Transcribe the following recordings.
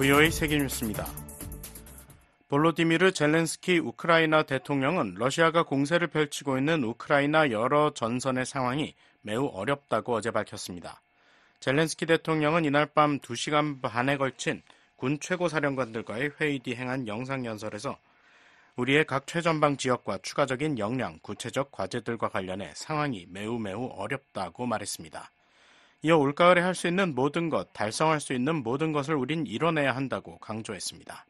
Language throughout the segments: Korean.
v 여의 세계뉴스입니다. 볼로디미르 젤렌스키 우크라이나 대통령은 러시아가 공세를 펼치고 있는 우크라이나 여러 전선의 상황이 매우 어렵다고 어제 밝혔습니다. 젤렌스키 대통령은 이날 밤 2시간 반에 걸친 군 최고사령관들과의 회의 뒤 행한 영상연설에서 우리의 각 최전방 지역과 추가적인 역량, 구체적 과제들과 관련해 상황이 매우 매우 어렵다고 말했습니다. 이어 올가을에 할 수 있는 모든 것, 달성할 수 있는 모든 것을 우린 이뤄내야 한다고 강조했습니다.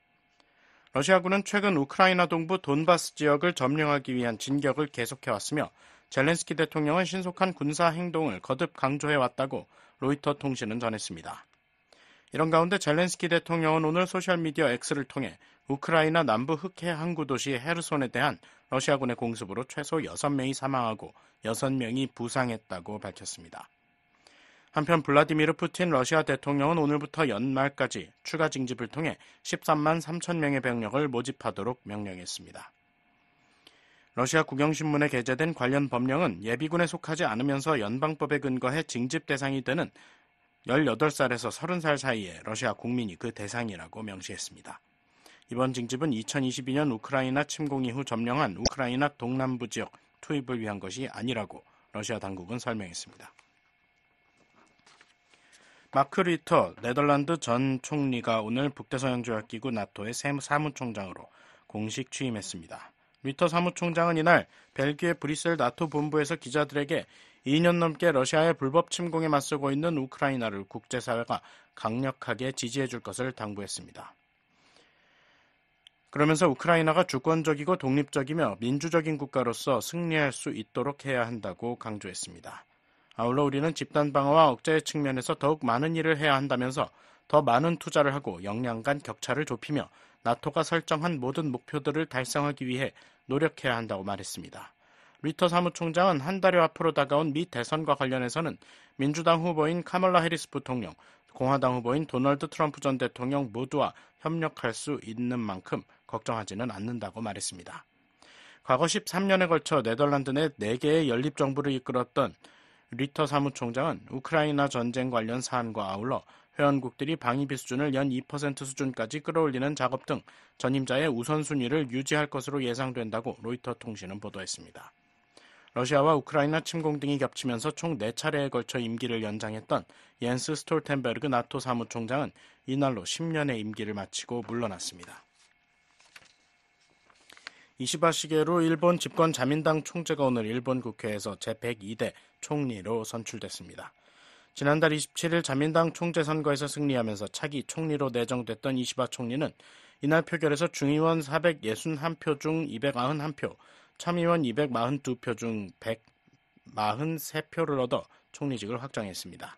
러시아군은 최근 우크라이나 동부 돈바스 지역을 점령하기 위한 진격을 계속해왔으며 젤렌스키 대통령은 신속한 군사 행동을 거듭 강조해왔다고 로이터 통신은 전했습니다. 이런 가운데 젤렌스키 대통령은 오늘 소셜미디어 X를 통해 우크라이나 남부 흑해 항구 도시 헤르손에 대한 러시아군의 공습으로 최소 6명이 사망하고 6명이 부상했다고 밝혔습니다. 한편 블라디미르 푸틴 러시아 대통령은 오늘부터 연말까지 추가 징집을 통해 13만 3천 명의 병력을 모집하도록 명령했습니다. 러시아 국영신문에 게재된 관련 법령은 예비군에 속하지 않으면서 연방법에 근거해 징집 대상이 되는 18살에서 30살 사이에 러시아 국민이 그 대상이라고 명시했습니다. 이번 징집은 2022년 우크라이나 침공 이후 점령한 우크라이나 동남부 지역 투입을 위한 것이 아니라고 러시아 당국은 설명했습니다. 마크 리터 네덜란드 전 총리가 오늘 북대서양 조약기구 나토의 새 사무총장으로 공식 취임했습니다. 리터 사무총장은 이날 벨기에 브뤼셀 나토 본부에서 기자들에게 2년 넘게 러시아의 불법 침공에 맞서고 있는 우크라이나를 국제사회가 강력하게 지지해 줄 것을 당부했습니다. 그러면서 우크라이나가 주권적이고 독립적이며 민주적인 국가로서 승리할 수 있도록 해야 한다고 강조했습니다. 아울러 우리는 집단 방어와 억제 의 측면에서 더욱 많은 일을 해야 한다면서 더 많은 투자를 하고 역량 간 격차를 좁히며 나토가 설정한 모든 목표들을 달성하기 위해 노력해야 한다고 말했습니다. 리터 사무총장은 한 달여 앞으로 다가온 미 대선과 관련해서는 민주당 후보인 카멀라 해리스 부통령, 공화당 후보인 도널드 트럼프 전 대통령 모두와 협력할 수 있는 만큼 걱정하지는 않는다고 말했습니다. 과거 13년에 걸쳐 네덜란드 내 4개의 연립정부를 이끌었던 리터 사무총장은 우크라이나 전쟁 관련 사안과 아울러 회원국들이 방위비 수준을 연 2% 수준까지 끌어올리는 작업 등 전임자의 우선순위를 유지할 것으로 예상된다고 로이터 통신은 보도했습니다. 러시아와 우크라이나 침공 등이 겹치면서 총 4차례에 걸쳐 임기를 연장했던 옌스 스톨텐베르그 나토 사무총장은 이날로 10년의 임기를 마치고 물러났습니다. 이시바 시계로 일본 집권 자민당 총재가 오늘 일본 국회에서 제102대 총리로 선출됐습니다. 지난달 27일 자민당 총재 선거에서 승리하면서 차기 총리로 내정됐던 이시바 총리는 이날 표결에서 중의원 461표 중 291표, 참의원 242표 중 143표를 얻어 총리직을 확정했습니다.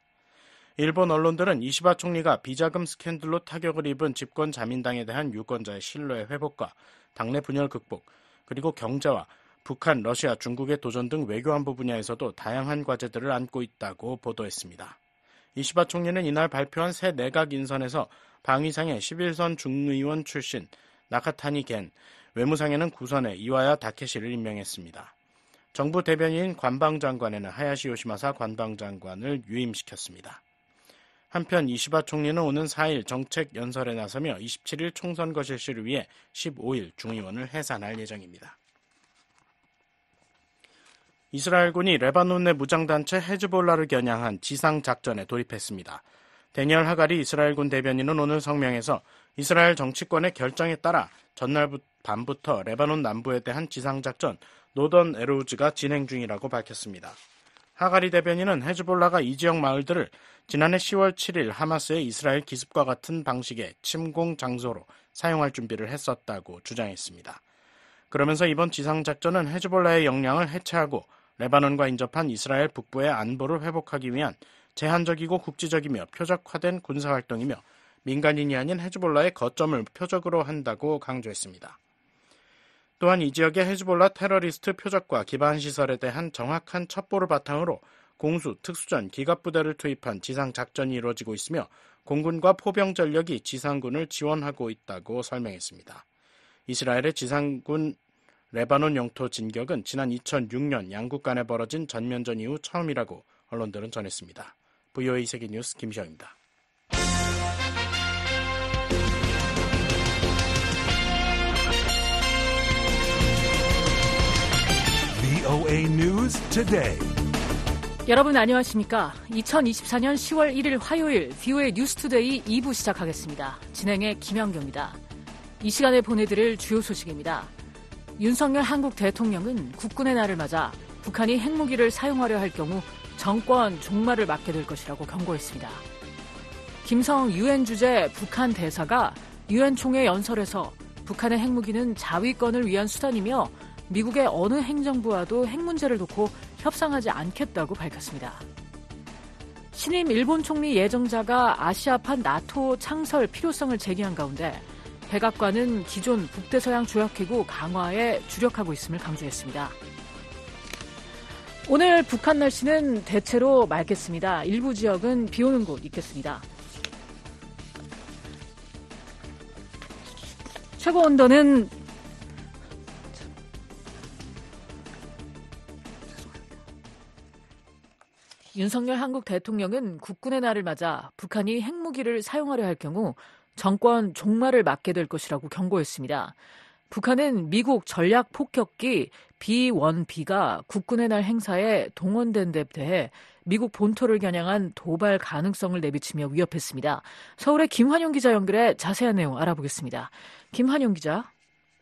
일본 언론들은 이시바 총리가 비자금 스캔들로 타격을 입은 집권 자민당에 대한 유권자의 신뢰 회복과 당내 분열 극복, 그리고 경제와 북한, 러시아, 중국의 도전 등 외교 안보 분야에서도 다양한 과제들을 안고 있다고 보도했습니다. 이시바 총리는 이날 발표한 새 내각 인선에서 방위상의 11선 중의원 출신 나카타니 겐, 외무상에는 구선의 이와야 다케시를 임명했습니다. 정부 대변인 관방장관에는 하야시 요시마사 관방장관을 유임시켰습니다. 한편 이시바 총리는 오는 4일 정책 연설에 나서며 27일 총선거 실시를 위해 15일 중의원을 해산할 예정입니다. 이스라엘군이 레바논의 무장단체 헤즈볼라를 겨냥한 지상작전에 돌입했습니다. 데니얼 하갈이 이스라엘군 대변인은 오늘 성명에서 이스라엘 정치권의 결정에 따라 전날 밤부터 레바논 남부에 대한 지상작전 노던 에로우즈가 진행 중이라고 밝혔습니다. 하가리 대변인은 헤즈볼라가 이 지역 마을들을 지난해 10월 7일 하마스의 이스라엘 기습과 같은 방식의 침공 장소로 사용할 준비를 했었다고 주장했습니다. 그러면서 이번 지상작전은 헤즈볼라의 역량을 해체하고 레바논과 인접한 이스라엘 북부의 안보를 회복하기 위한 제한적이고 국지적이며 표적화된 군사활동이며 민간인이 아닌 헤즈볼라의 거점을 표적으로 한다고 강조했습니다. 또한 이 지역의 헤즈볼라 테러리스트 표적과 기반 시설에 대한 정확한 첩보를 바탕으로 공수, 특수전, 기갑부대를 투입한 지상 작전이 이루어지고 있으며 공군과 포병 전력이 지상군을 지원하고 있다고 설명했습니다. 이스라엘의 지상군 레바논 영토 진격은 지난 2006년 양국 간에 벌어진 전면전 이후 처음이라고 언론들은 전했습니다. VOA 세계뉴스 김시영입니다. 여러분 안녕하십니까? 2024년 10월 1일 화요일 뷰 o a 뉴스투데이 2부 시작하겠습니다. 진행의 김현경입니다. 이 시간에 보내드릴 주요 소식입니다. 윤석열 한국 대통령은 국군의 날을 맞아 북한이 핵무기를 사용하려 할 경우 정권 종말을 맞게 될 것이라고 경고했습니다. 김성 유엔 주재 북한 대사가 유엔 총회 연설에서 북한의 핵무기는 자위권을 위한 수단이며 미국의 어느 행정부와도 핵 문제를 놓고 협상하지 않겠다고 밝혔습니다. 신임 일본 총리 예정자가 아시아판 나토 창설 필요성을 제기한 가운데 백악관은 기존 북대서양 조약기구 강화에 주력하고 있음을 강조했습니다. 오늘 북한 날씨는 대체로 맑겠습니다. 일부 지역은 비 오는 곳 있겠습니다. 최고 온도는 윤석열 한국 대통령은 국군의 날을 맞아 북한이 핵무기를 사용하려 할 경우 정권 종말을 맞게 될 것이라고 경고했습니다. 북한은 미국 전략 폭격기 B-1B가 국군의 날 행사에 동원된 데 대해 미국 본토를 겨냥한 도발 가능성을 내비치며 위협했습니다. 서울의 김환용 기자 연결해 자세한 내용 알아보겠습니다. 김환용 기자.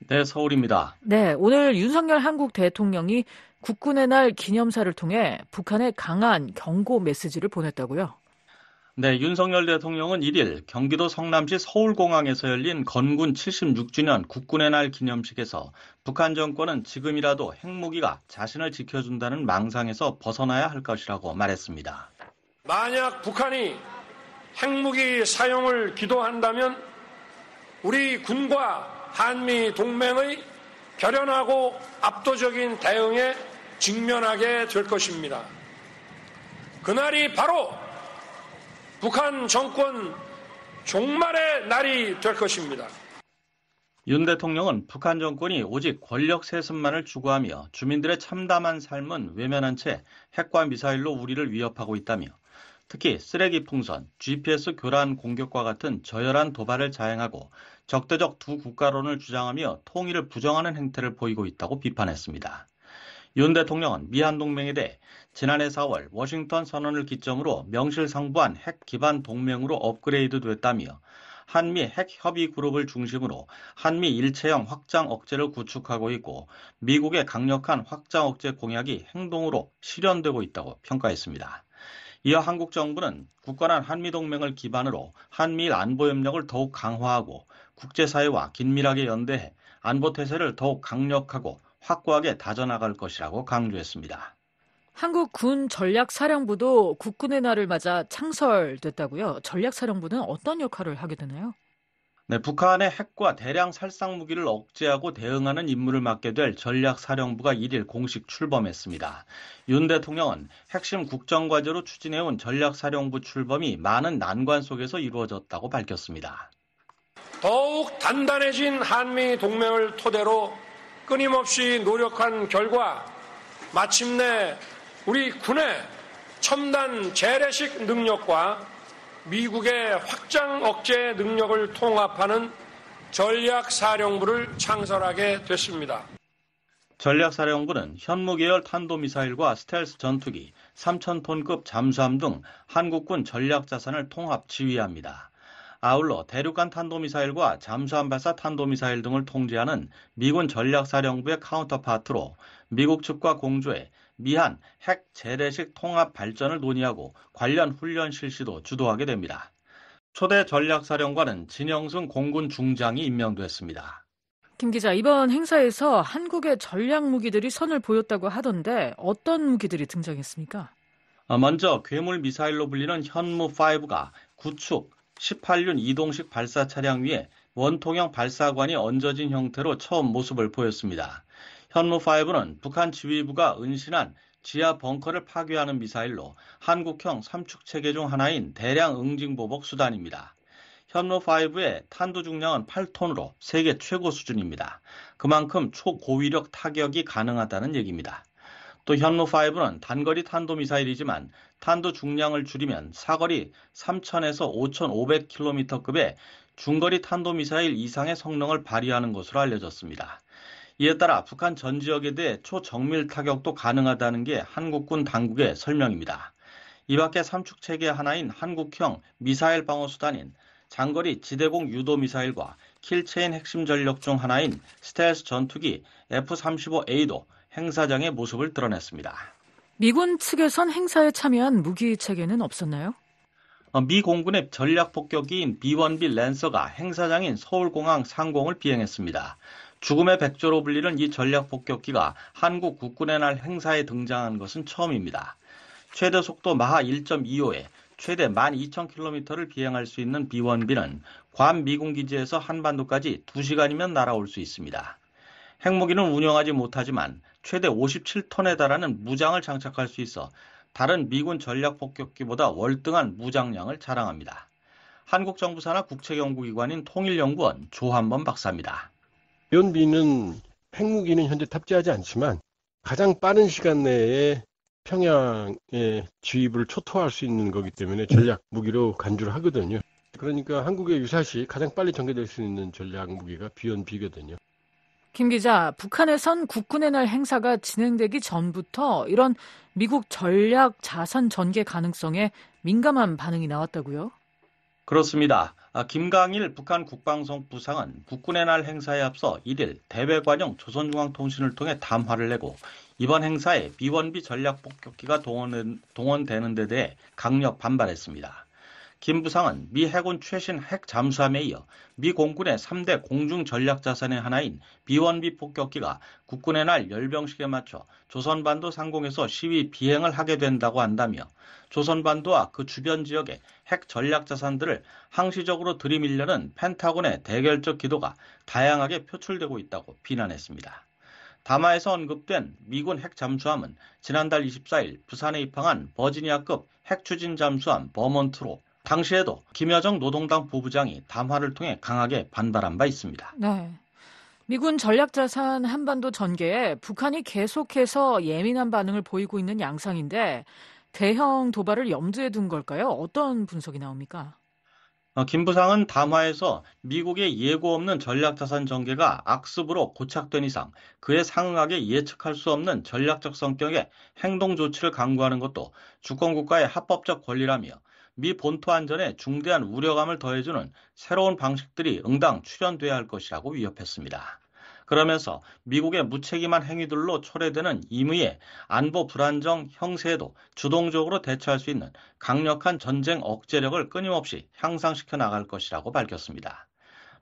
네, 서울입니다. 네, 오늘 윤석열 한국 대통령이 국군의 날 기념사를 통해 북한에 강한 경고 메시지를 보냈다고요. 네, 윤석열 대통령은 1일 경기도 성남시 서울공항에서 열린 건군 76주년 국군의 날 기념식에서 북한 정권은 지금이라도 핵무기가 자신을 지켜준다는 망상에서 벗어나야 할 것이라고 말했습니다. 만약 북한이 핵무기 사용을 기도한다면 우리 군과 한미 동맹의 결연하고 압도적인 대응에 직면하게 될 것입니다. 그날이 바로 북한 정권 종말의 날이 될 것입니다. 윤 대통령은 북한 정권이 오직 권력 세습만을 추구하며 주민들의 참담한 삶은 외면한 채 핵과 미사일로 우리를 위협하고 있다며 특히 쓰레기 풍선, GPS 교란 공격과 같은 저열한 도발을 자행하고 적대적 두 국가론을 주장하며 통일을 부정하는 행태를 보이고 있다고 비판했습니다. 윤 대통령은 미한 동맹에 대해 지난해 4월 워싱턴 선언을 기점으로 명실상부한 핵 기반 동맹으로 업그레이드 됐다며 한미 핵협의 그룹을 중심으로 한미 일체형 확장 억제를 구축하고 있고 미국의 강력한 확장 억제 공약이 행동으로 실현되고 있다고 평가했습니다. 이어 한국 정부는 국가한 한미동맹을 기반으로 한미일 안보협력을 더욱 강화하고 국제사회와 긴밀하게 연대해 안보태세를 더욱 강력하고 확고하게 다져나갈 것이라고 강조했습니다. 한국 군 전략사령부도 국군의 날을 맞아 창설됐다고요. 전략사령부는 어떤 역할을 하게 되나요? 네, 북한의 핵과 대량 살상 무기를 억제하고 대응하는 임무를 맡게 될 전략사령부가 1일 공식 출범했습니다. 윤 대통령은 핵심 국정과제로 추진해온 전략사령부 출범이 많은 난관 속에서 이루어졌다고 밝혔습니다. 더욱 단단해진 한미 동맹을 토대로 끊임없이 노력한 결과 마침내 우리 군의 첨단 재래식 능력과 미국의 확장 억제 능력을 통합하는 전략사령부를 창설하게 됐습니다. 전략사령부는 현무계열 탄도미사일과 스텔스 전투기, 3,000톤급 잠수함 등 한국군 전략자산을 통합 지휘합니다. 아울러 대륙간 탄도미사일과 잠수함 발사 탄도미사일 등을 통제하는 미군 전략사령부의 카운터파트로 미국 측과 공조해 미한 핵 재래식 통합 발전을 논의하고 관련 훈련 실시도 주도하게 됩니다. 초대 전략사령관은 진영승 공군 중장이 임명됐습니다. 김 기자, 이번 행사에서 한국의 전략 무기들이 선을 보였다고 하던데 어떤 무기들이 등장했습니까? 어, 먼저 괴물 미사일로 불리는 현무5가 구축, 18륜 이동식 발사 차량 위에 원통형 발사관이 얹어진 형태로 처음 모습을 보였습니다. 현무5는 북한 지휘부가 은신한 지하 벙커를 파괴하는 미사일로 한국형 삼축 체계 중 하나인 대량 응징보복 수단입니다. 현무5의 탄두 중량은 8톤으로 세계 최고 수준입니다. 그만큼 초고위력 타격이 가능하다는 얘기입니다. 또 현무5는 단거리 탄도미사일이지만 탄도 중량을 줄이면 사거리 3,000에서 5,500km급의 중거리 탄도미사일 이상의 성능을 발휘하는 것으로 알려졌습니다. 이에 따라 북한 전 지역에 대해 초정밀 타격도 가능하다는 게 한국군 당국의 설명입니다. 이 밖에 삼축체계 하나인 한국형 미사일 방어수단인 장거리 지대공 유도 미사일과 킬체인 핵심 전력 중 하나인 스텔스 전투기 F-35A도 행사장의 모습을 드러냈습니다. 미군 측에선 행사에 참여한 무기 체계는 없었나요? 어, 미 공군의 전략 폭격기인 B-1B 랜서가 행사장인 서울공항 상공을 비행했습니다. 죽음의 백조로 불리는 이 전략 폭격기가 한국 국군의 날 행사에 등장한 것은 처음입니다. 최대 속도 마하 1.25에 최대 12,000km를 비행할 수 있는 B-1B는 괌 미군 기지에서 한반도까지 2시간이면 날아올 수 있습니다. 핵무기는 운영하지 못하지만 최대 57톤에 달하는 무장을 장착할 수 있어 다른 미군 전략 폭격기보다 월등한 무장량을 자랑합니다. 한국 정부 산하 국책연구기관인 통일연구원 조한범 박사입니다. 연비는 핵무기는 현재 탑재하지 않지만 가장 빠른 시간 내에 평양의 지입을 초토할 수 있는 거기 때문에 전략 무기로 간주를 하거든요. 그러니까 한국의 유사시 가장 빨리 전개될 수 있는 전략 무기가 비연비거든요. 김 기자, 북한에선 국군의 날 행사가 진행되기 전부터 이런 미국 전략 자산 전개 가능성에 민감한 반응이 나왔다고요? 그렇습니다. 아, 김강일 북한 국방성 부상은 국군의 날 행사에 앞서 1일 대외관영 조선중앙통신을 통해 담화를 내고 이번 행사에 비원비 전략 폭격기가 동원, 동원되는 데 대해 강력 반발했습니다. 김 부상은 미 해군 최신 핵 잠수함에 이어 미 공군의 3대 공중 전략 자산의 하나인 B-1B 폭격기가 국군의 날 열병식에 맞춰 조선반도 상공에서 시위 비행을 하게 된다고 한다며 조선반도와 그 주변 지역의 핵 전략 자산들을 항시적으로 들이밀려는 펜타곤의 대결적 기도가 다양하게 표출되고 있다고 비난했습니다. 담화에서 언급된 미군 핵 잠수함은 지난달 24일 부산에 입항한 버지니아급 핵추진 잠수함 버먼트로 당시에도 김여정 노동당 부부장이 담화를 통해 강하게 반발한 바 있습니다. 네. 미군 전략자산 한반도 전개에 북한이 계속해서 예민한 반응을 보이고 있는 양상인데 대형 도발을 염두에 둔 걸까요? 어떤 분석이 나옵니까? 어, 김 부상은 담화에서 미국의 예고 없는 전략자산 전개가 악습으로 고착된 이상 그에 상응하게 예측할 수 없는 전략적 성격의 행동 조치를 강구하는 것도 주권국가의 합법적 권리라며 미 본토 안전에 중대한 우려감을 더해주는 새로운 방식들이 응당 출연돼야할 것이라고 위협했습니다. 그러면서 미국의 무책임한 행위들로 초래되는 임의의 안보 불안정 형세에도 주동적으로 대처할 수 있는 강력한 전쟁 억제력을 끊임없이 향상시켜 나갈 것이라고 밝혔습니다.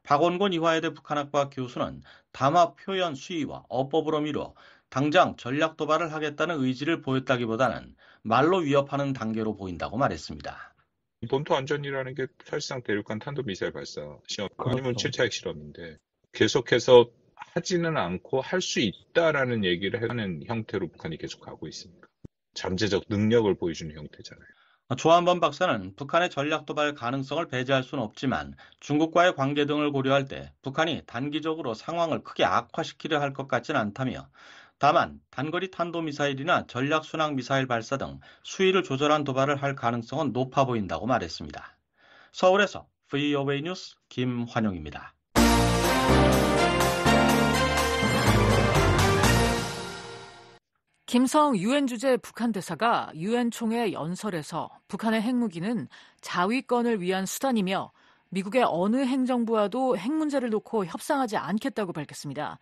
박원곤 이화여대 북한학과 교수는 담화 표현 수위와 어법으로 미뤄 당장 전략 도발을 하겠다는 의지를 보였다기보다는 말로 위협하는 단계로 보인다고 말했습니다. 본토 안전이라는 게 사실상 대륙간 탄도미사일 발사 시험 그렇죠. 아니면 7차 핵실험인데 계속해서 하지는 않고 할 수 있다라는 얘기를 하는 형태로 북한이 계속 가고 있습니다. 잠재적 능력을 보여주는 형태잖아요. 아, 조한범 박사는 북한의 전략 도발 가능성을 배제할 수는 없지만 중국과의 관계 등을 고려할 때 북한이 단기적으로 상황을 크게 악화시키려 할 것 같지는 않다며 다만 단거리 탄도미사일이나 전략순항미사일 발사 등 수위를 조절한 도발을 할 가능성은 높아 보인다고 말했습니다. 서울에서 VOA e 뉴스 김환영입니다 김성 유엔 주재 북한 대사가 유엔 총회 연설에서 북한의 핵무기는 자위권을 위한 수단이며 미국의 어느 행정부와도 핵 문제를 놓고 협상하지 않겠다고 밝혔습니다.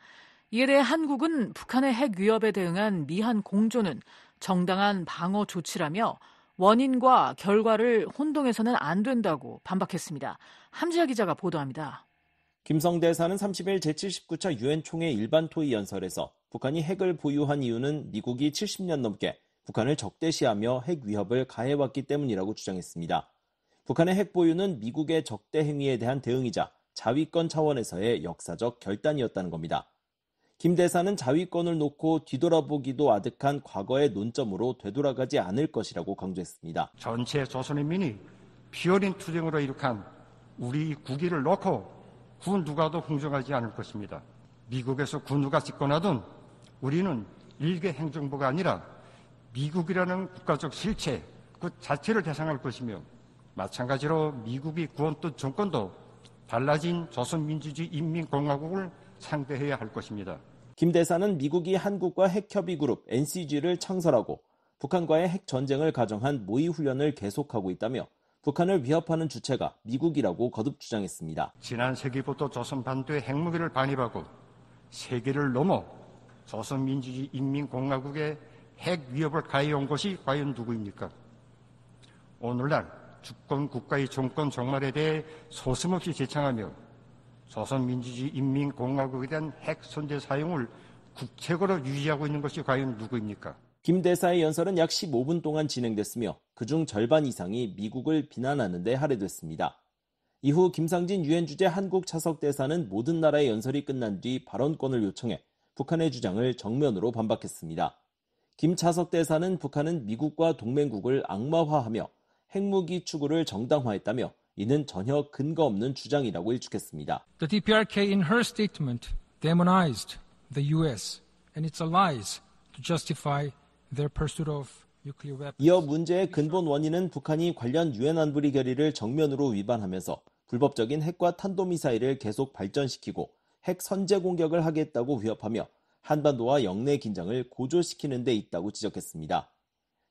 이에 대해 한국은 북한의 핵 위협에 대응한 미한 공조는 정당한 방어 조치라며 원인과 결과를 혼동해서는 안 된다고 반박했습니다. 함지아 기자가 보도합니다. 김성 대사는 30일 제79차 유엔 총회 일반 토의 연설에서 북한이 핵을 보유한 이유는 미국이 70년 넘게 북한을 적대시하며 핵 위협을 가해왔기 때문이라고 주장했습니다. 북한의 핵 보유는 미국의 적대 행위에 대한 대응이자 자위권 차원에서의 역사적 결단이었다는 겁니다. 김 대사는 자위권을 놓고 뒤돌아보기도 아득한 과거의 논점으로 되돌아가지 않을 것이라고 강조했습니다. 전체 조선인민이 피어린 투쟁으로 이룩한 우리 국위를 놓고 군 누가도 흥정하지 않을 것입니다. 미국에서 군 누가 집권하든 우리는 일개 행정부가 아니라 미국이라는 국가적 실체 그 자체를 대상할 것이며 마찬가지로 미국이 구원뜻 정권도 달라진 조선민주주의 인민공화국을 상대해야 할 것입니다. 김 대사는 미국이 한국과 핵협의 그룹 NCG를 창설하고 북한과의 핵 전쟁을 가정한 모의 훈련을 계속하고 있다며 북한을 위협하는 주체가 미국이라고 거듭 주장했습니다. 지난 세기부터 조선 반도의 핵무기를 반입하고 세계를 넘어 조선민주주의인민공화국의 핵 위협을 가해온 것이 과연 누구입니까? 오늘날 주권 국가의 정권 종말에 대해 소슴없이 제창하며 조선민주주의 인민공화국에 대한 핵 선제 사용을 국책으로 유지하고 있는 것이 과연 누구입니까? 김 대사의 연설은 약 15분 동안 진행됐으며 그중 절반 이상이 미국을 비난하는 데 할애됐습니다. 이후 김상진 유엔 주재 한국 차석 대사는 모든 나라의 연설이 끝난 뒤 발언권을 요청해 북한의 주장을 정면으로 반박했습니다. 김 차석 대사는 북한은 미국과 동맹국을 악마화하며 핵무기 추구를 정당화했다며 이는 전혀 근거 없는 주장이라고 일축했습니다. The DPRK in her statement demonized the US and its allies to justify their pursuit of 이어 문제의 근본 원인은 북한이 관련 유엔 안보리 결의를 정면으로 위반하면서 불법적인 핵과 탄도미사일을 계속 발전시키고 핵 선제 공격을 하겠다고 위협하며 한반도와 영내 긴장을 고조시키는 데 있다고 지적했습니다.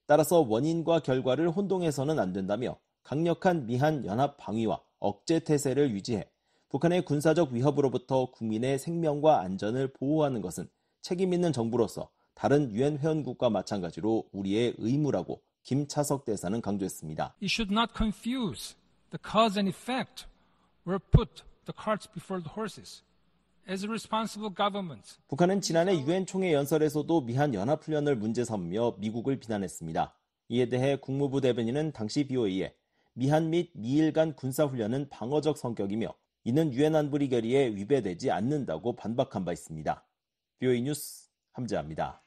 따라서 원인과 결과를 혼동해서는 안 된다며 강력한 미한 연합 방위와 억제 태세를 유지해 북한의 군사적 위협으로부터 국민의 생명과 안전을 보호하는 것은 책임 있는 정부로서 다른 유엔 회원국과 마찬가지로 우리의 의무라고 김차석 대사는 강조했습니다. y o should not confuse the cause and effect w e put the carts before the horses. As a responsible government. 북한은 지난해 유엔 총회 연설에서도 미한 연합 훈련을 문제 삼며 으 미국을 비난했습니다. 이에 대해 국무부 대변인은 당시 b o e 에 미한 및 미일 간 군사훈련은 방어적 성격이며 이는 유엔 안보리 결의에 위배되지 않는다고 반박한 바 있습니다. 뷰이 뉴스 함재합니다.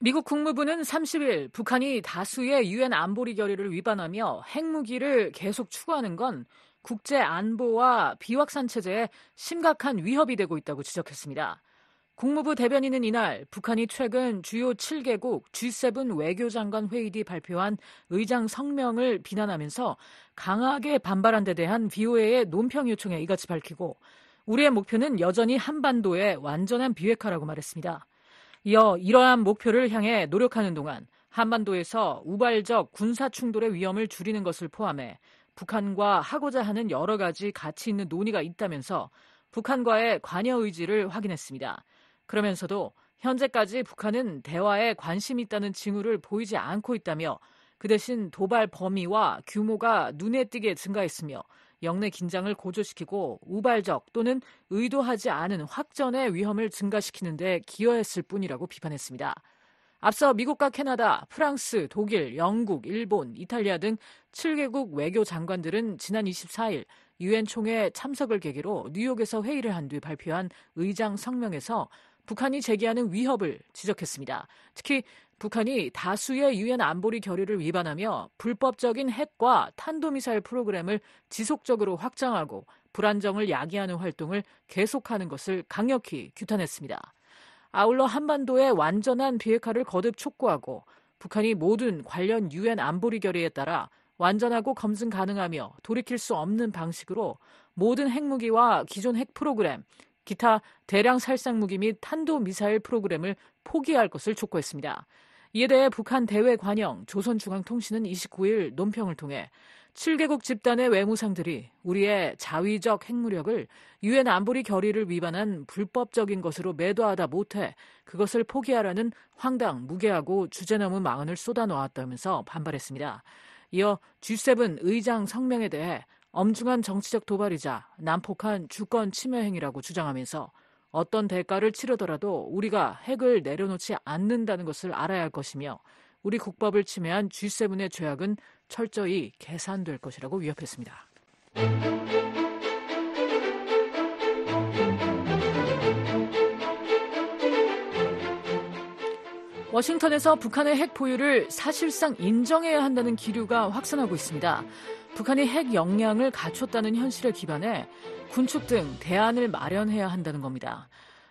미국 국무부는 30일 북한이 다수의 유엔 안보리 결의를 위반하며 핵무기를 계속 추구하는 건 국제 안보와 비확산 체제에 심각한 위협이 되고 있다고 지적했습니다. 국무부 대변인은 이날 북한이 최근 주요 7개국 G7 외교장관 회의 뒤 발표한 의장 성명을 비난하면서 강하게 반발한 데 대한 BOA의 논평 요청에 이같이 밝히고 우리의 목표는 여전히 한반도의 완전한 비핵화라고 말했습니다. 이어 이러한 목표를 향해 노력하는 동안 한반도에서 우발적 군사 충돌의 위험을 줄이는 것을 포함해 북한과 하고자 하는 여러 가지 가치 있는 논의가 있다면서 북한과의 관여 의지를 확인했습니다. 그러면서도 현재까지 북한은 대화에 관심이 있다는 징후를 보이지 않고 있다며 그 대신 도발 범위와 규모가 눈에 띄게 증가했으며 영내 긴장을 고조시키고 우발적 또는 의도하지 않은 확전의 위험을 증가시키는데 기여했을 뿐이라고 비판했습니다. 앞서 미국과 캐나다, 프랑스, 독일, 영국, 일본, 이탈리아 등 7개국 외교 장관들은 지난 24일 유엔 총회 참석을 계기로 뉴욕에서 회의를 한 뒤 발표한 의장 성명에서 북한이 제기하는 위협을 지적했습니다. 특히 북한이 다수의 유엔 안보리 결의를 위반하며 불법적인 핵과 탄도미사일 프로그램을 지속적으로 확장하고 불안정을 야기하는 활동을 계속하는 것을 강력히 규탄했습니다. 아울러 한반도의 완전한 비핵화를 거듭 촉구하고 북한이 모든 관련 유엔 안보리 결의에 따라 완전하고 검증 가능하며 돌이킬 수 없는 방식으로 모든 핵무기와 기존 핵 프로그램, 기타 대량 살상 무기 및 탄도 미사일 프로그램을 포기할 것을 촉구했습니다. 이에 대해 북한 대외관영 조선중앙통신은 29일 논평을 통해 7개국 집단의 외무상들이 우리의 자위적 핵무력을 유엔 안보리 결의를 위반한 불법적인 것으로 매도하다 못해 그것을 포기하라는 황당, 무게하고 주제 넘은 망언을 쏟아놓았다면서 반발했습니다. 이어 G7 의장 성명에 대해 엄중한 정치적 도발이자 난폭한 주권 침해 행위라고 주장하면서 어떤 대가를 치르더라도 우리가 핵을 내려놓지 않는다는 것을 알아야 할 것이며 우리 국밥을 침해한 G7의 죄악은 철저히 계산될 것이라고 위협했습니다. 워싱턴에서 북한의 핵 보유를 사실상 인정해야 한다는 기류가 확산하고 있습니다. 북한이 핵 역량을 갖췄다는 현실을 기반해 군축 등 대안을 마련해야 한다는 겁니다.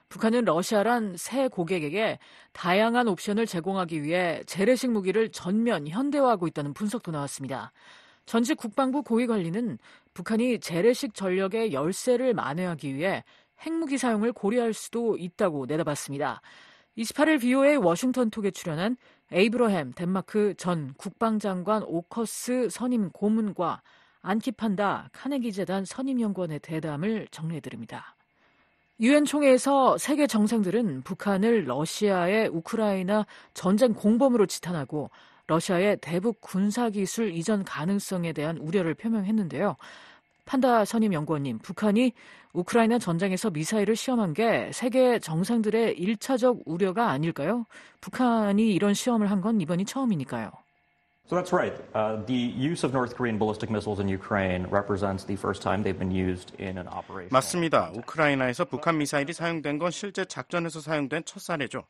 북한은 러시아란 새 고객에게 다양한 옵션을 제공하기 위해 재래식 무기를 전면 현대화하고 있다는 분석도 나왔습니다. 전직 국방부 고위관리는 북한이 재래식 전력의 열쇠를 만회하기 위해 핵무기 사용을 고려할 수도 있다고 내다봤습니다. 28일 비오의 워싱턴 톡에 출연한 에이브러햄 덴마크 전 국방장관 오커스 선임 고문과 안키판다 카네기 재단 선임 연구원의 대담을 정리해 드립니다. 유엔 총회에서 세계 정상들은 북한을 러시아의 우크라이나 전쟁 공범으로 지탄하고 러시아의 대북 군사기술 이전 가능성에 대한 우려를 표명했는데요. 판다 선임 연구원님, 북한이 우크라이나 전장에서 미사일을 시험한 게 세계 정상들의 1차적 우려가 아닐까요? 북한이 이런 시험을 한 건 이번이 처음이니까요. So that's right. Uh, the use of North Korean ballistic missiles in Ukraine represents the first time they've been used in an operation. 맞습니다. 우크라이나에서 북한 미사일이 사용된 건 실제 작전에서 사용된 첫 사례죠.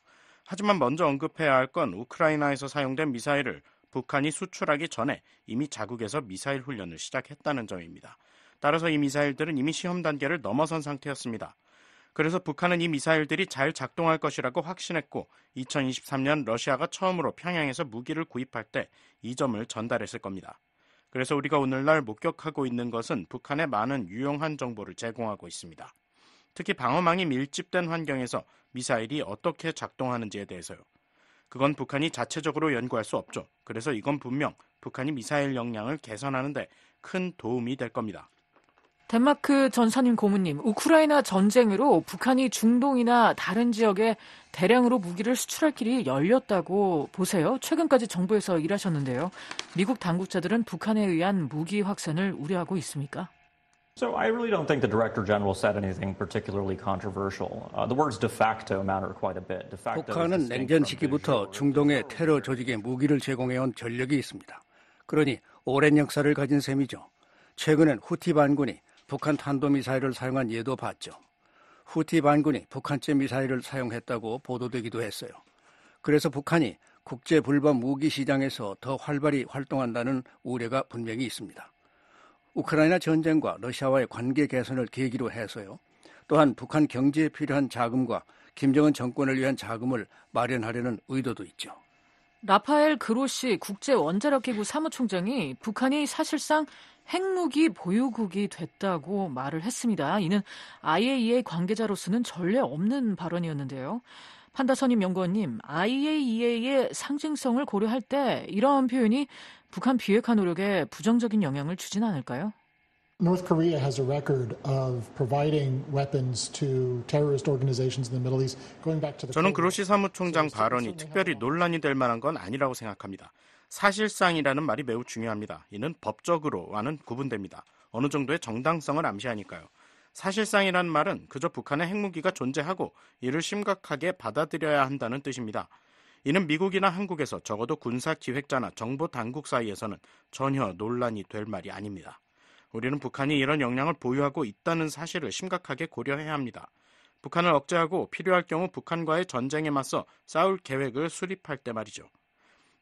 하지만 먼저 언급해야 할 건 우크라이나에서 사용된 미사일을 북한이 수출하기 전에 이미 자국에서 미사일 훈련을 시작했다는 점입니다. 따라서 이 미사일들은 이미 시험 단계를 넘어선 상태였습니다. 그래서 북한은 이 미사일들이 잘 작동할 것이라고 확신했고 2023년 러시아가 처음으로 평양에서 무기를 구입할 때 이 점을 전달했을 겁니다. 그래서 우리가 오늘날 목격하고 있는 것은 북한의 많은 유용한 정보를 제공하고 있습니다. 특히 방어망이 밀집된 환경에서 미사일이 어떻게 작동하는지에 대해서요. 그건 북한이 자체적으로 연구할 수 없죠. 그래서 이건 분명 북한이 미사일 역량을 개선하는데 큰 도움이 될 겁니다. 덴마크 전선임 고문님, 우크라이나 전쟁으로 북한이 중동이나 다른 지역에 대량으로 무기를 수출할 길이 열렸다고 보세요. 최근까지 정부에서 일하셨는데요. 미국 당국자들은 북한에 의한 무기 확산을 우려하고 있습니까? So I really don't think the Director General said anything particularly controversial. Uh, the words de facto matter quite a bit. De facto 북한은 냉전 시기부터 중동의 테러 조직에 무기를 제공해온 전력이 있습니다. 그러니 오랜 역사를 가진 셈이죠. 최근엔 후티 반군이 북한 탄도미사일을 사용한 예도 봤죠. 후티 반군이 북한제 미사일을 사용했다고 보도되기도 했어요. 그래서 북한이 국제 불법 무기 시장에서 더 활발히 활동한다는 우려가 분명히 있습니다. 우크라이나 전쟁과 러시아와의 관계 개선을 계기로 해서요. 또한 북한 경제에 필요한 자금과 김정은 정권을 위한 자금을 마련하려는 의도도 있죠. 라파엘 그로시 국제원자력기구 사무총장이 북한이 사실상 핵무기 보유국이 됐다고 말을 했습니다. 이는 IAEA 관계자로서는 전례 없는 발언이었는데요. 판다선임 연구원님, IAEA의 상징성을 고려할 때이러한 표현이 북한 비핵화 노력에 부정적인 영향을 주진 않을까요? North Korea has a record of providing weapons to terrorist organizations in the Middle East going back to the 저는 그로시 사무총장 발언이 특별히 논란이 될 만한 건 아니라고 생각합니다. 사실상이라는 말이 매우 중요합니다. 이는 법적으로와는 구분됩니다. 어느 정도의 정당성을 암시하니까요. 사실상이라는 말은 그저 북한의 핵무기가 존재하고 이를 심각하게 받아들여야 한다는 뜻입니다. 이는 미국이나 한국에서 적어도 군사 기획자나 정보 당국 사이에서는 전혀 논란이 될 말이 아닙니다. 우리는 북한이 이런 역량을 보유하고 있다는 사실을 심각하게 고려해야 합니다. 북한을 억제하고 필요할 경우 북한과의 전쟁에 맞서 싸울 계획을 수립할 때 말이죠.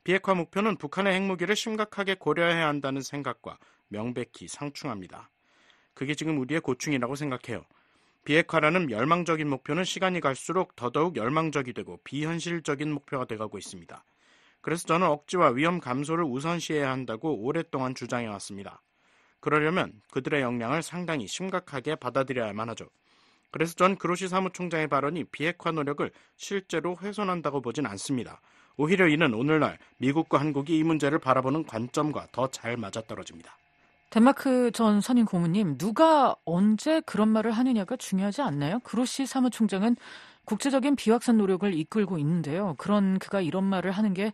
비핵화 목표는 북한의 핵무기를 심각하게 고려해야 한다는 생각과 명백히 상충합니다. 그게 지금 우리의 고충이라고 생각해요. 비핵화라는 열망적인 목표는 시간이 갈수록 더더욱 열망적이 되고 비현실적인 목표가 돼가고 있습니다. 그래서 저는 억지와 위험 감소를 우선시해야 한다고 오랫동안 주장해왔습니다. 그러려면 그들의 역량을 상당히 심각하게 받아들여야만 하죠. 그래서 전 그로시 사무총장의 발언이 비핵화 노력을 실제로 훼손한다고 보진 않습니다. 오히려 이는 오늘날 미국과 한국이 이 문제를 바라보는 관점과 더 잘 맞아떨어집니다. 덴마크 전 선임 고문님, 누가 언제 그런 말을 하느냐가 중요하지 않나요? 그로시 사무총장은 국제적인 비확산 노력을 이끌고 있는데요. 그런 그가 이런 말을 하는 게